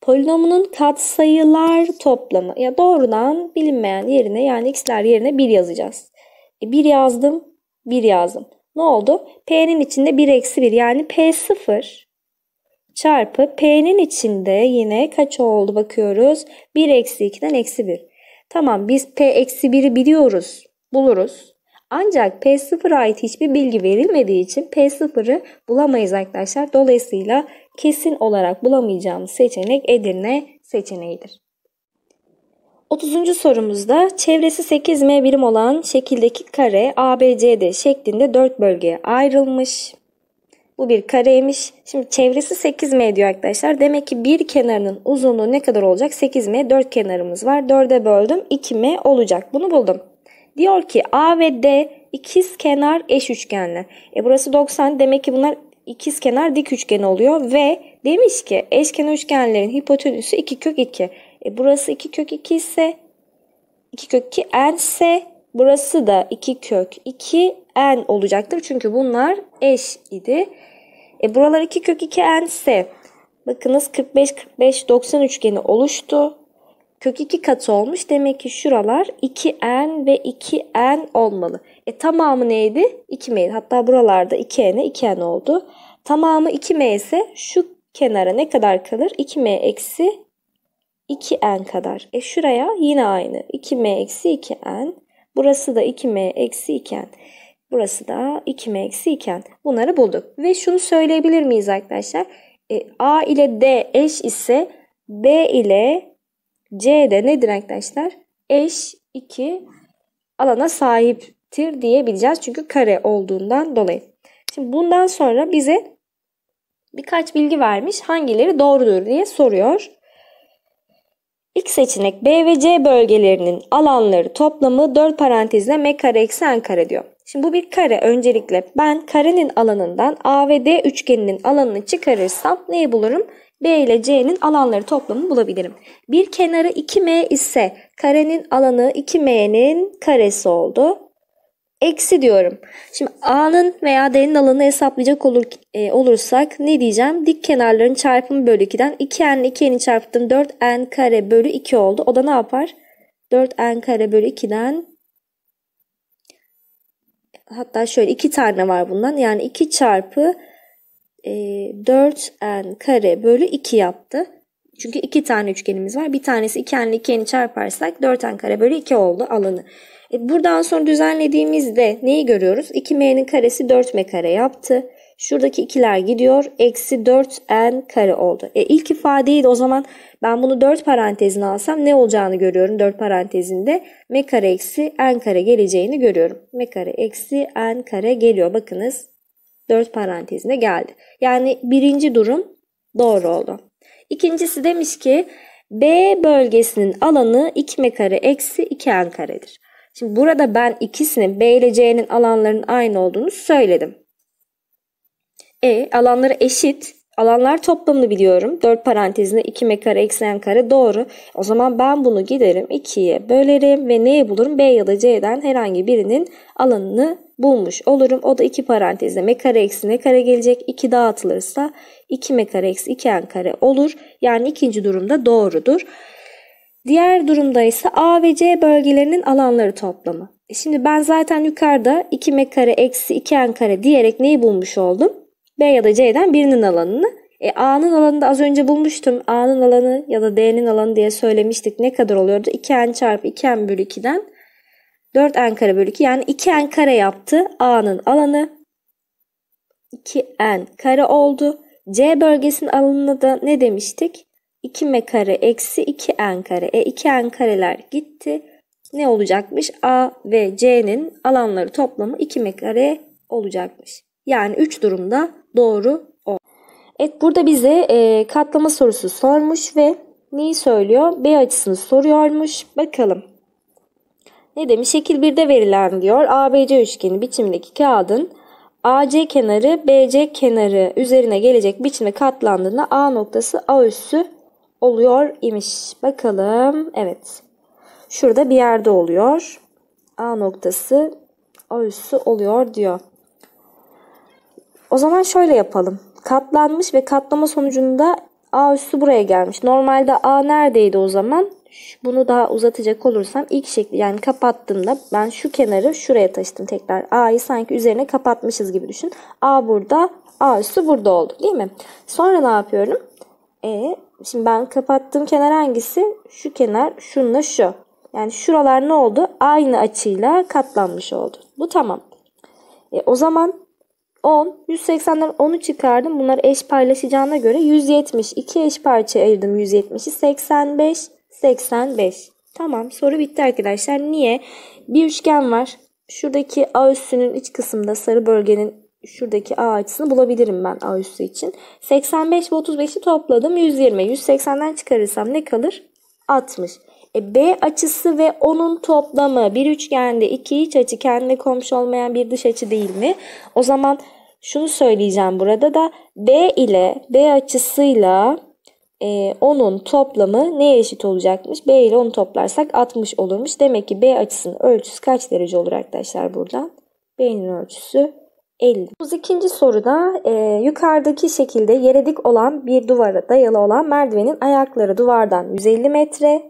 polinomunun katsayılar toplamı ya doğrudan bilinmeyen yerine yani x'ler yerine 1 yazacağız. 1 e, yazdım, 1 yazdım. Ne oldu? P'nin içinde 1 eksi 1 yani P0 çarpı P'nin içinde yine kaç oldu bakıyoruz? 1 eksi 2'den eksi 1. Tamam biz P eksi 1'i biliyoruz. Buluruz. Ancak P0'a ait hiçbir bilgi verilmediği için P0'ı bulamayız arkadaşlar. Dolayısıyla kesin olarak bulamayacağımız seçenek Edirne seçeneğidir. 30. sorumuzda çevresi 8 m birim olan şekildeki kare ABCD şeklinde 4 bölgeye ayrılmış. Bu bir kareymiş. Şimdi çevresi 8 m diyor arkadaşlar. Demek ki bir kenarının uzunluğu ne kadar olacak? 8 m 4 kenarımız var. 4'e böldüm 2 m olacak. Bunu buldum. Diyor ki A ve D ikiz kenar eş üçgenler. E burası 90 demek ki bunlar ikiz kenar dik üçgen oluyor ve demiş ki eşkenar üçgenlerin hipotenüsü 2 kök 2. E, burası 2 kök 2 ise 2 kök 2 n ise burası da 2 kök 2 n olacaktır. Çünkü bunlar eş idi. E, buralar 2 kök 2 n ise bakınız 45 45 90 üçgeni oluştu. Kök 2 katı olmuş. Demek ki şuralar 2n ve 2n olmalı. E tamamı neydi? 2m. Hatta buralarda 2n'e 2n oldu. Tamamı 2m ise şu kenara ne kadar kalır? 2m eksi 2n kadar. E şuraya yine aynı. 2m eksi 2n. Burası da 2m eksi 2n. Burası da 2m eksi 2n. Bunları bulduk. Ve şunu söyleyebilir miyiz arkadaşlar? E, a ile d eş ise b ile c de nedir arkadaşlar? Eş 2 alana sahiptir diyebileceğiz. Çünkü kare olduğundan dolayı. Şimdi bundan sonra bize birkaç bilgi vermiş. Hangileri doğrudur diye soruyor. İlk seçenek B ve C bölgelerinin alanları toplamı 4 parantezle m kare eksi n kare diyor. Şimdi bu bir kare. Öncelikle ben karenin alanından A ve D üçgeninin alanını çıkarırsam neyi bulurum? B ile C'nin alanları toplamını bulabilirim. Bir kenarı 2M ise karenin alanı 2M'nin karesi oldu eksi diyorum. Şimdi A'nın veya D'nin alanını hesaplayacak olur, e, olursak ne diyeceğim? Dik kenarların çarpımı bölü 2'den 2n ile 2n'i çarptım 4n kare bölü 2 oldu. O da ne yapar? 4n kare bölü 2'den hatta şöyle 2 tane var bundan. Yani 2 çarpı e, 4n kare bölü 2 yaptı. Çünkü 2 tane üçgenimiz var. Bir tanesi 2n ile 2n'i çarparsak 4n kare bölü 2 oldu alanı. E, buradan sonra düzenlediğimizde neyi görüyoruz? 2m'nin karesi 4m kare yaptı. Şuradaki ikiler gidiyor. Eksi 4n kare oldu. E, ilk ifadeyi de o zaman ben bunu 4 parantezine alsam ne olacağını görüyorum. 4 parantezinde m kare eksi n kare geleceğini görüyorum. m kare eksi n kare geliyor. Bakınız 4 parantezine geldi. Yani birinci durum doğru oldu. İkincisi demiş ki B bölgesinin alanı 2 m kare eksi 2 n karedir. Şimdi burada ben ikisinin B ile C'nin alanlarının aynı olduğunu söyledim. E alanları eşit. Alanlar toplamını biliyorum. 4 parantezinde 2 m kare eksi n kare doğru. O zaman ben bunu giderim 2'ye bölerim ve neyi bulurum? B ya da C'den herhangi birinin alanını bulmuş olurum. O da 2 parantezde m kare eksi n kare gelecek. 2 dağıtılırsa 2 m kare eksi 2 n kare olur. Yani ikinci durumda doğrudur. Diğer durumda ise A ve C bölgelerinin alanları toplamı. E şimdi ben zaten yukarıda 2 m kare eksi 2 n kare diyerek neyi bulmuş oldum? B ya da C'den birinin alanını. E, A'nın alanını da az önce bulmuştum. A'nın alanı ya da D'nin alanı diye söylemiştik. Ne kadar oluyordu? 2n çarpı 2n bölü 2'den 4n kare bölü 2 yani 2n kare yaptı. A'nın alanı 2n kare oldu. C bölgesinin alanına da ne demiştik? 2m kare eksi 2n kare. E 2n kareler gitti. Ne olacakmış? A ve C'nin alanları toplamı 2m kare olacakmış. Yani 3 durumda doğru o. Evet burada bize e, katlama sorusu sormuş ve neyi söylüyor? B açısını soruyormuş. Bakalım. Ne demiş? Şekil 1'de verilen diyor. ABC üçgeni biçimindeki kağıdın AC kenarı BC kenarı üzerine gelecek biçimde katlandığında A noktası A üssü oluyor imiş. Bakalım. Evet. Şurada bir yerde oluyor. A noktası A üssü oluyor diyor. O zaman şöyle yapalım. Katlanmış ve katlama sonucunda A üssü buraya gelmiş. Normalde A neredeydi o zaman? Bunu daha uzatacak olursam ilk şekli yani kapattığımda ben şu kenarı şuraya taşıdım tekrar. A'yı sanki üzerine kapatmışız gibi düşün. A burada, A üssü burada oldu değil mi? Sonra ne yapıyorum? E Şimdi ben kapattığım kenar hangisi? Şu kenar şununla şu. Yani şuralar ne oldu? Aynı açıyla katlanmış oldu. Bu tamam. E, o zaman 10, 180'den 10'u çıkardım. Bunları eş paylaşacağına göre 170. 2 eş parça ayırdım 170'i. 85, 85. Tamam soru bitti arkadaşlar. Niye? Bir üçgen var. Şuradaki A üstünün iç kısmında sarı bölgenin şuradaki A açısını bulabilirim ben A üssü için. 85 ve 35'i topladım. 120. 180'den çıkarırsam ne kalır? 60. E, B açısı ve onun toplamı bir üçgende iki iç açı kendine komşu olmayan bir dış açı değil mi? O zaman şunu söyleyeceğim burada da B ile B açısıyla e, onun toplamı neye eşit olacakmış? B ile onu toplarsak 60 olurmuş. Demek ki B açısının ölçüsü kaç derece olur arkadaşlar buradan? B'nin ölçüsü 50. 32. soruda e, yukarıdaki şekilde yere dik olan bir duvara dayalı olan merdivenin ayakları duvardan 150 metre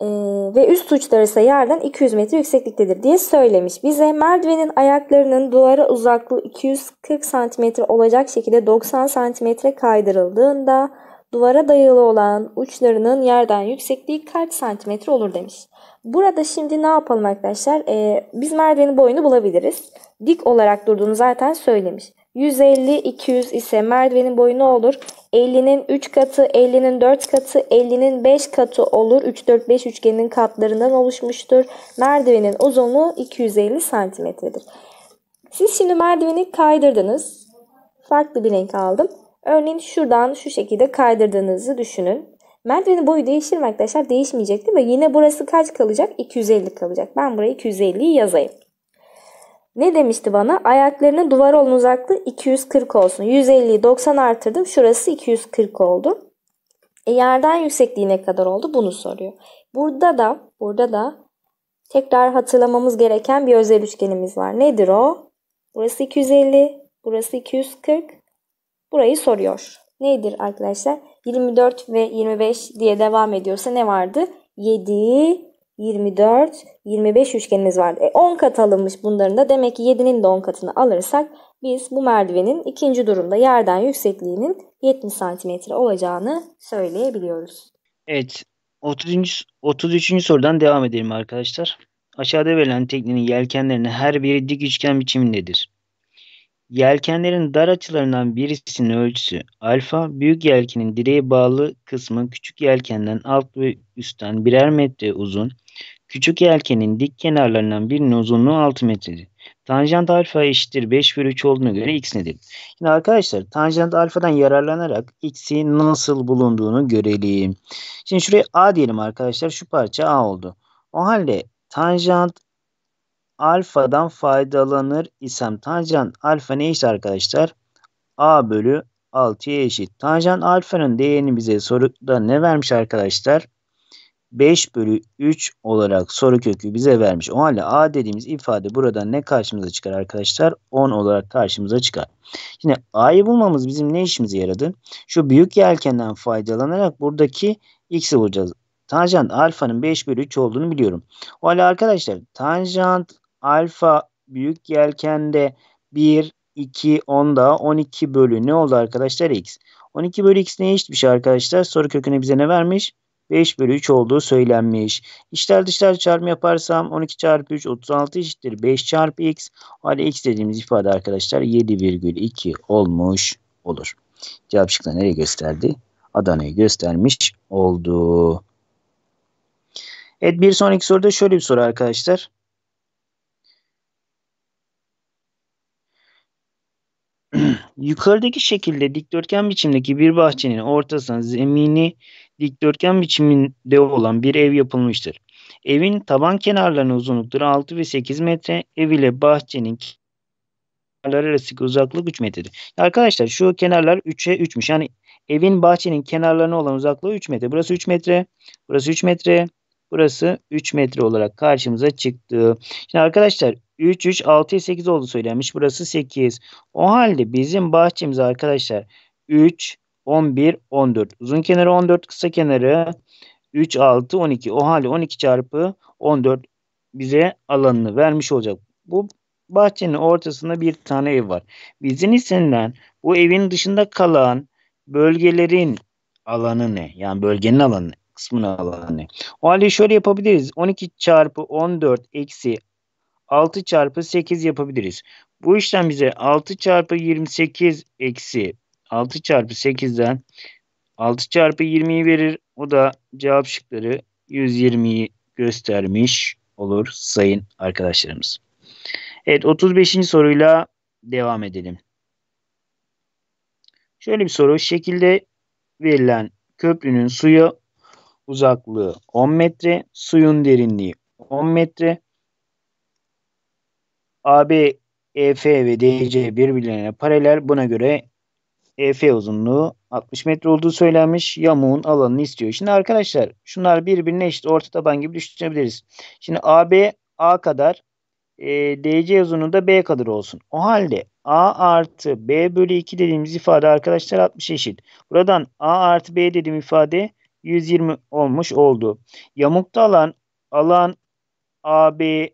e, ve üst uçları ise yerden 200 metre yüksekliktedir diye söylemiş. Bize merdivenin ayaklarının duvara uzaklığı 240 cm olacak şekilde 90 cm kaydırıldığında duvara dayalı olan uçlarının yerden yüksekliği kaç santimetre olur demiş. Burada şimdi ne yapalım arkadaşlar? Ee, biz merdivenin boyunu bulabiliriz dik olarak durduğunu zaten söylemiş. 150-200 ise merdivenin boyu ne olur? 50'nin 3 katı, 50'nin 4 katı, 50'nin 5 katı olur. 3-4-5 üçgeninin katlarından oluşmuştur. Merdivenin uzunluğu 250 santimetredir. Siz şimdi merdiveni kaydırdınız. Farklı bir renk aldım. Örneğin şuradan şu şekilde kaydırdığınızı düşünün. Merdivenin boyu değişir mi arkadaşlar? Değişmeyecek değil mi? Yine burası kaç kalacak? 250 kalacak. Ben buraya 250'yi yazayım. Ne demişti bana? Ayaklarının duvar olun uzaklığı 240 olsun. 150'yi 90 artırdım. Şurası 240 oldu. E yerden yüksekliği ne kadar oldu? Bunu soruyor. Burada da burada da tekrar hatırlamamız gereken bir özel üçgenimiz var. Nedir o? Burası 250, burası 240. Burayı soruyor. Nedir arkadaşlar? 24 ve 25 diye devam ediyorsa ne vardı? 7, 24, 25 üçgenimiz var. E, 10 kat alınmış bunların da. Demek ki 7'nin de 10 katını alırsak biz bu merdivenin ikinci durumda yerden yüksekliğinin 70 santimetre olacağını söyleyebiliyoruz. Evet. 30. 33. sorudan devam edelim arkadaşlar. Aşağıda verilen teknenin yelkenlerinin her biri dik üçgen biçimindedir. Yelkenlerin dar açılarından birisinin ölçüsü alfa, büyük yelkenin direğe bağlı kısmı küçük yelkenden alt ve üstten birer metre uzun, Küçük yelkenin dik kenarlarından birinin uzunluğu 6 metredir. Tanjant alfa eşittir 5 bölü 3 olduğuna göre x nedir? Şimdi arkadaşlar tanjant alfadan yararlanarak x'in nasıl bulunduğunu görelim. Şimdi şuraya a diyelim arkadaşlar. Şu parça a oldu. O halde tanjant alfadan faydalanır isem tanjant alfa ne eşit arkadaşlar? a bölü 6'ya eşit. Tanjant alfanın değerini bize soruda ne vermiş arkadaşlar? 5 bölü 3 olarak soru kökü bize vermiş. O halde A dediğimiz ifade buradan ne karşımıza çıkar arkadaşlar? 10 olarak karşımıza çıkar. Şimdi A'yı bulmamız bizim ne işimize yaradı? Şu büyük yelkenden faydalanarak buradaki X'i bulacağız. Tanjant alfanın 5 bölü 3 olduğunu biliyorum. O halde arkadaşlar tanjant alfa büyük yelkende 1, 2, 10 daha 12 bölü ne oldu arkadaşlar? X. 12 bölü X neye eşitmiş arkadaşlar? Soru köküne bize ne vermiş? 5 bölü 3 olduğu söylenmiş. İçler dışlar çarpımı yaparsam 12 çarpı 3 36 eşittir 5 çarpı x. O x dediğimiz ifade arkadaşlar 7,2 olmuş olur. Cevap şıkta nereye gösterdi? Adana'yı göstermiş oldu. Evet bir sonraki soruda şöyle bir soru arkadaşlar. Yukarıdaki şekilde dikdörtgen biçimdeki bir bahçenin ortasına zemini dikdörtgen biçiminde olan bir ev yapılmıştır. Evin taban kenarlarının uzunlukları 6 ve 8 metre. Ev ile bahçenin kenarları arasındaki uzaklık 3 metredir. Arkadaşlar şu kenarlar 3'e 3'müş. Yani evin bahçenin kenarlarına olan uzaklığı 3 metre. Burası 3 metre. Burası 3 metre. Burası 3 metre olarak karşımıza çıktı. Şimdi arkadaşlar 3, 3, 6, 8 oldu söylenmiş. Burası 8. O halde bizim bahçemiz arkadaşlar 3, 11, 14. Uzun kenarı 14, kısa kenarı 3, 6, 12. O halde 12 çarpı 14 bize alanını vermiş olacak. Bu bahçenin ortasında bir tane ev var. Bizim istenilen bu evin dışında kalan bölgelerin alanı ne? Yani bölgenin alanı kısmını alanı ne? O halde şöyle yapabiliriz. 12 çarpı 14 eksi 6 çarpı 8 yapabiliriz. Bu işlem bize 6 çarpı 28 eksi 6 çarpı 8'den 6 çarpı 20'yi verir. O da cevap şıkları 120'yi göstermiş olur sayın arkadaşlarımız. Evet 35. soruyla devam edelim. Şöyle bir soru. Şekilde verilen köprünün suya uzaklığı 10 metre, suyun derinliği 10 metre. AB, EF ve DC birbirlerine paralel. Buna göre EF uzunluğu 60 metre olduğu söylenmiş. Yamuğun alanını istiyor. Şimdi arkadaşlar şunlar birbirine eşit orta taban gibi düşünebiliriz. Şimdi AB A kadar e, DC uzunluğu da B kadar olsun. O halde A artı B bölü 2 dediğimiz ifade arkadaşlar 60 eşit. Buradan A artı B dediğim ifade 120 olmuş oldu. Yamukta alan alan AB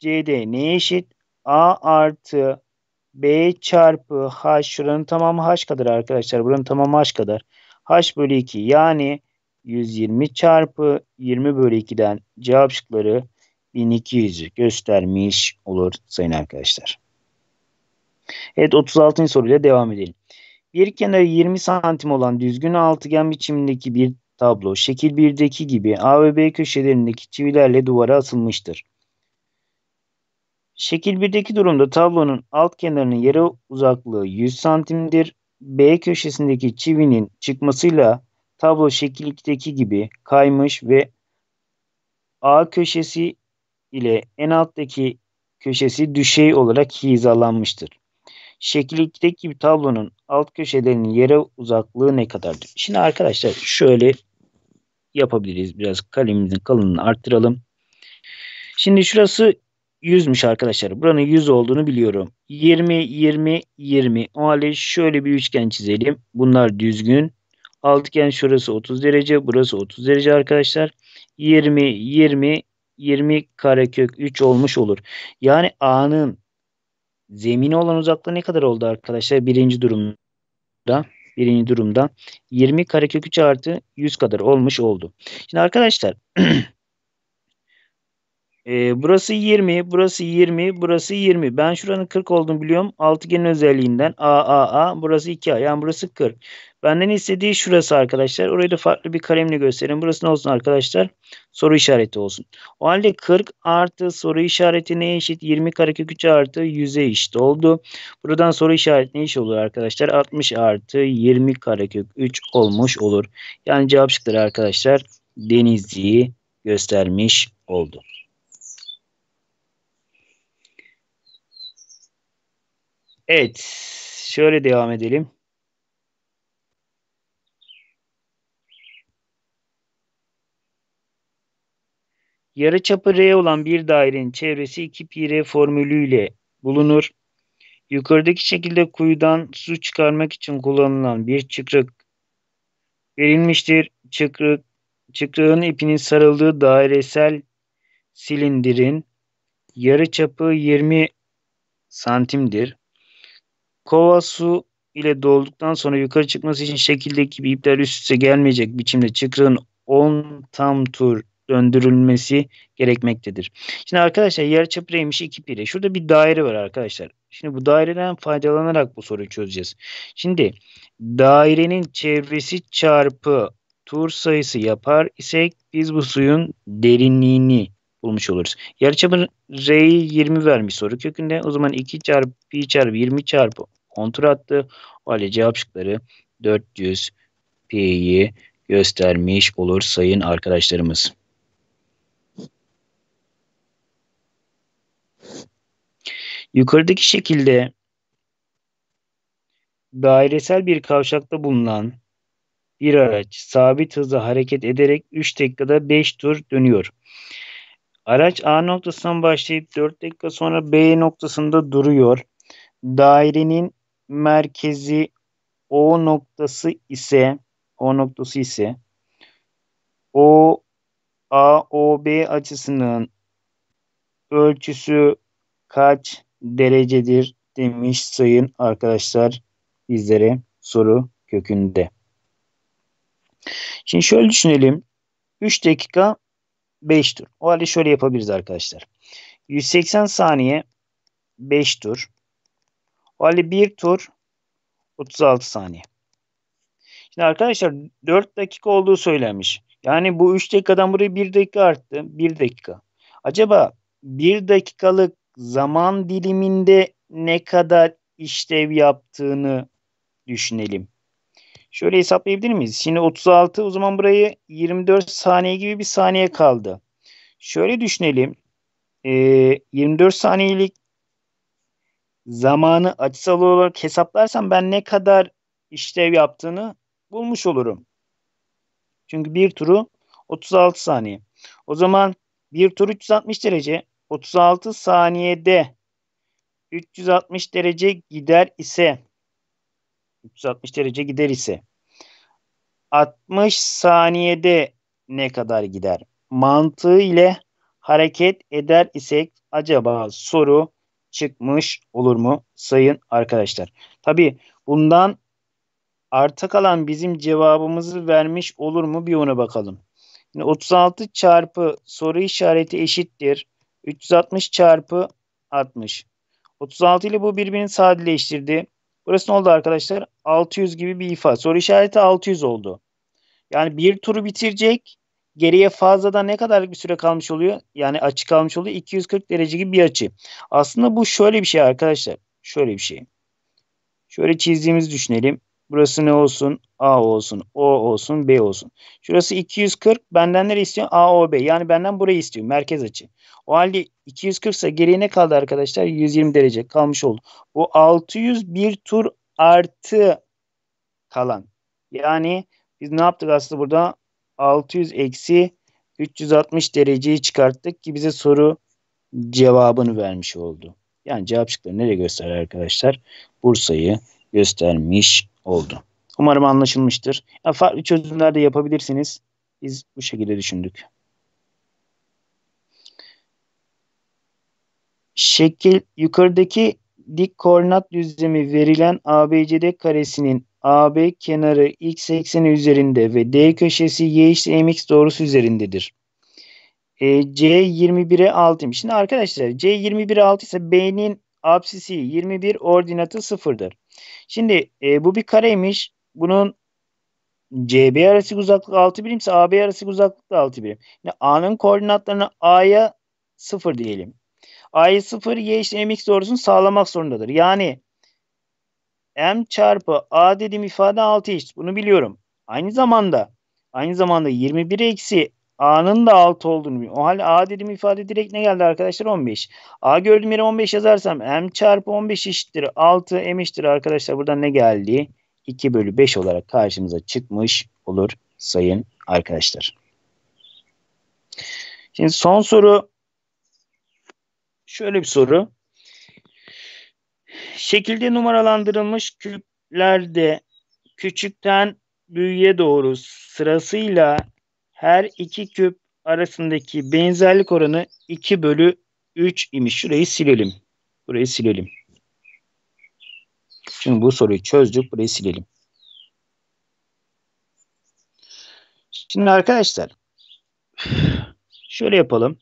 CD neye eşit? A artı B çarpı H şuranın tamamı H kadar arkadaşlar. Buranın tamamı H kadar. H bölü 2 yani 120 çarpı 20 bölü 2'den cevap şıkları 1200'ü göstermiş olur sayın arkadaşlar. Evet 36. soruyla devam edelim. Bir kenarı 20 santim olan düzgün altıgen biçimindeki bir tablo şekil 1'deki gibi A ve B köşelerindeki çivilerle duvara asılmıştır. Şekil 1'deki durumda tablonun alt kenarının yere uzaklığı 100 santimdir. B köşesindeki çivinin çıkmasıyla tablo şekil 2'deki gibi kaymış ve A köşesi ile en alttaki köşesi düşey olarak hizalanmıştır. Şekil 2'deki gibi tablonun alt köşelerinin yere uzaklığı ne kadardır? Şimdi arkadaşlar şöyle yapabiliriz. Biraz kalemimizin kalınlığını arttıralım. Şimdi şurası 100'müş arkadaşlar. Buranın 100 olduğunu biliyorum. 20, 20, 20. O halde şöyle bir üçgen çizelim. Bunlar düzgün. Altıgen şurası 30 derece. Burası 30 derece arkadaşlar. 20, 20, 20 karekök 3 olmuş olur. Yani A'nın zemini olan uzaklığı ne kadar oldu arkadaşlar? Birinci durumda birinci durumda 20 karekök 3 artı 100 kadar olmuş oldu. Şimdi arkadaşlar E, burası 20, burası 20, burası 20. Ben şuranın 40 olduğunu biliyorum. Altıgenin özelliğinden A, A, A. Burası 2 A. Yani burası 40. Benden istediği şurası arkadaşlar. Orayı da farklı bir kalemle göstereyim. Burası ne olsun arkadaşlar? Soru işareti olsun. O halde 40 artı soru işareti neye eşit? 20 karekök 3 artı 100'e eşit oldu. Buradan soru işareti ne iş olur arkadaşlar? 60 artı 20 karekök 3 olmuş olur. Yani cevap şıkları arkadaşlar Denizli'yi göstermiş oldu. Evet. Şöyle devam edelim. Yarıçapı R olan bir dairenin çevresi 2 pi R formülüyle bulunur. Yukarıdaki şekilde kuyudan su çıkarmak için kullanılan bir çıkrık verilmiştir. Çıkrık, çıkrığın ipinin sarıldığı dairesel silindirin yarıçapı 20 santimdir. Kova su ile dolduktan sonra yukarı çıkması için şekildeki ipler üst üste gelmeyecek biçimde çıkırın 10 tam tur döndürülmesi gerekmektedir. Şimdi arkadaşlar yer çapı iki 2 pire. Şurada bir daire var arkadaşlar. Şimdi bu daireden faydalanarak bu soruyu çözeceğiz. Şimdi dairenin çevresi çarpı tur sayısı yapar isek biz bu suyun derinliğini bulmuş oluruz. Yarıçapın R'yi 20 vermiş soru kökünde. O zaman 2 çarpı pi çarpı 20 çarpı 10 tur attı. O halde cevap şıkları 400 pi'yi göstermiş olur sayın arkadaşlarımız. Yukarıdaki şekilde dairesel bir kavşakta bulunan bir araç sabit hızla hareket ederek 3 dakikada 5 tur dönüyor. Araç A noktasından başlayıp 4 dakika sonra B noktasında duruyor. Dairenin merkezi O noktası ise O noktası ise O A O B açısının ölçüsü kaç derecedir demiş sayın arkadaşlar bizlere soru kökünde. Şimdi şöyle düşünelim. 3 dakika 5 tur. O halde şöyle yapabiliriz arkadaşlar. 180 saniye 5 tur. O halde 1 tur 36 saniye. Şimdi arkadaşlar 4 dakika olduğu söylenmiş. Yani bu 3 dakikadan buraya 1 dakika arttı. 1 dakika. Acaba 1 dakikalık zaman diliminde ne kadar işlev yaptığını düşünelim. Şöyle hesaplayabilir miyiz? Şimdi 36 o zaman burayı 24 saniye gibi bir saniye kaldı. Şöyle düşünelim. E, ee, 24 saniyelik zamanı açısal olarak hesaplarsam ben ne kadar işlev yaptığını bulmuş olurum. Çünkü bir turu 36 saniye. O zaman bir tur 360 derece 36 saniyede 360 derece gider ise 360 derece gider ise 60 saniyede ne kadar gider? Mantığı ile hareket eder isek acaba soru çıkmış olur mu sayın arkadaşlar? Tabi bundan arta kalan bizim cevabımızı vermiş olur mu bir ona bakalım. Şimdi 36 çarpı soru işareti eşittir. 360 çarpı 60. 36 ile bu birbirini sadeleştirdi. Burası ne oldu arkadaşlar? 600 gibi bir ifade. Soru işareti 600 oldu. Yani bir turu bitirecek. Geriye fazladan ne kadar bir süre kalmış oluyor? Yani açı kalmış oluyor. 240 derece gibi bir açı. Aslında bu şöyle bir şey arkadaşlar. Şöyle bir şey. Şöyle çizdiğimizi düşünelim. Burası ne olsun? A olsun, O olsun, B olsun. Şurası 240. Benden ne istiyor? A, O, B. Yani benden burayı istiyor. Merkez açı. O halde 240 ise geriye ne kaldı arkadaşlar? 120 derece kalmış oldu. Bu 601 tur artı kalan. Yani biz ne yaptık aslında burada? 600 eksi 360 dereceyi çıkarttık ki bize soru cevabını vermiş oldu. Yani cevap şıkları nereye gösterir arkadaşlar? Bursa'yı, göstermiş oldu. Umarım anlaşılmıştır. Ya farklı çözümler de yapabilirsiniz. Biz bu şekilde düşündük. Şekil yukarıdaki dik koordinat düzlemi verilen ABCD karesinin AB kenarı x ekseni üzerinde ve D köşesi y eşit mx doğrusu üzerindedir. E, C 21'e 6'ymış. Şimdi arkadaşlar C 21'e 6 ise B'nin absisi 21 ordinatı sıfırdır. Şimdi e, bu bir kareymiş. Bunun CB arası uzaklık 6 birimse AB arası uzaklık da 6 birim. Şimdi A'nın koordinatlarını A'ya 0 diyelim. A'ya 0 Y işte MX doğrusunu sağlamak zorundadır. Yani M çarpı A dediğim ifade 6 eşit. Bunu biliyorum. Aynı zamanda aynı zamanda 21 eksi A'nın da 6 olduğunu biliyorum. O halde A dediğim ifade direkt ne geldi arkadaşlar? 15. A gördüğüm yere 15 yazarsam M çarpı 15 eşittir. 6 M eşittir arkadaşlar. Buradan ne geldi? 2 bölü 5 olarak karşımıza çıkmış olur sayın arkadaşlar. Şimdi son soru şöyle bir soru. Şekilde numaralandırılmış küplerde küçükten büyüğe doğru sırasıyla her iki küp arasındaki benzerlik oranı 2 bölü 3 imiş. Şurayı silelim. Burayı silelim. Şimdi bu soruyu çözdük. Burayı silelim. Şimdi arkadaşlar şöyle yapalım.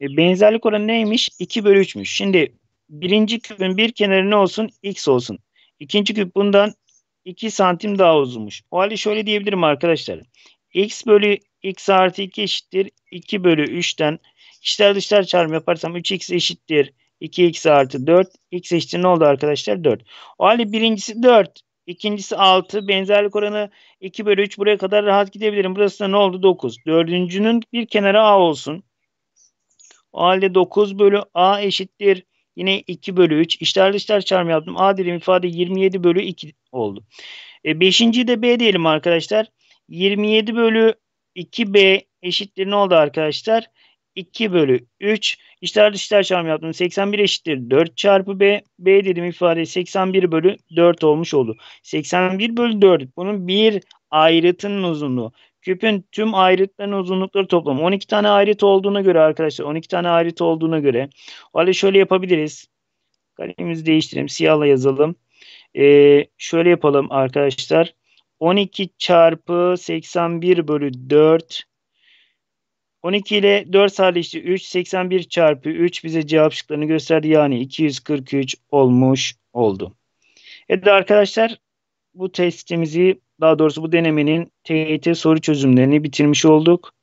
E, benzerlik oranı neymiş? 2 bölü 3'müş. Şimdi birinci küpün bir kenarı ne olsun? X olsun. İkinci küp bundan 2 santim daha uzunmuş. O halde şöyle diyebilirim arkadaşlar x bölü x artı 2 eşittir 2 bölü 3'ten içler dışlar çarpımı yaparsam 3x eşittir 2x artı 4 x eşittir ne oldu arkadaşlar 4. O halde birincisi 4 ikincisi 6 benzerlik oranı 2 bölü 3 buraya kadar rahat gidebilirim. Burası da ne oldu 9. Dördüncünün bir kenarı a olsun. O halde 9 bölü a eşittir yine 2 bölü 3 İşler dışlar çarpımı yaptım a dedim ifade 27 bölü 2 oldu. E, beşinci de b diyelim arkadaşlar. 27 bölü 2B eşittir ne oldu arkadaşlar? 2 bölü 3 İşte dışlar çarpımı yaptım. 81 eşittir 4 çarpı B. B dedim ifade 81 bölü 4 olmuş oldu. 81 bölü 4 bunun bir ayrıtının uzunluğu. Küpün tüm ayrıtların uzunlukları toplam. 12 tane ayrıt olduğuna göre arkadaşlar 12 tane ayrıt olduğuna göre o halde şöyle yapabiliriz. Kalemizi değiştirelim. Siyahla yazalım. Ee, şöyle yapalım arkadaşlar. 12 çarpı 81 bölü 4 12 ile 4 sadeleşti. 3 81 çarpı 3 bize cevap şıklarını gösterdi. Yani 243 olmuş oldu. Evet arkadaşlar bu testimizi daha doğrusu bu denemenin TYT soru çözümlerini bitirmiş olduk.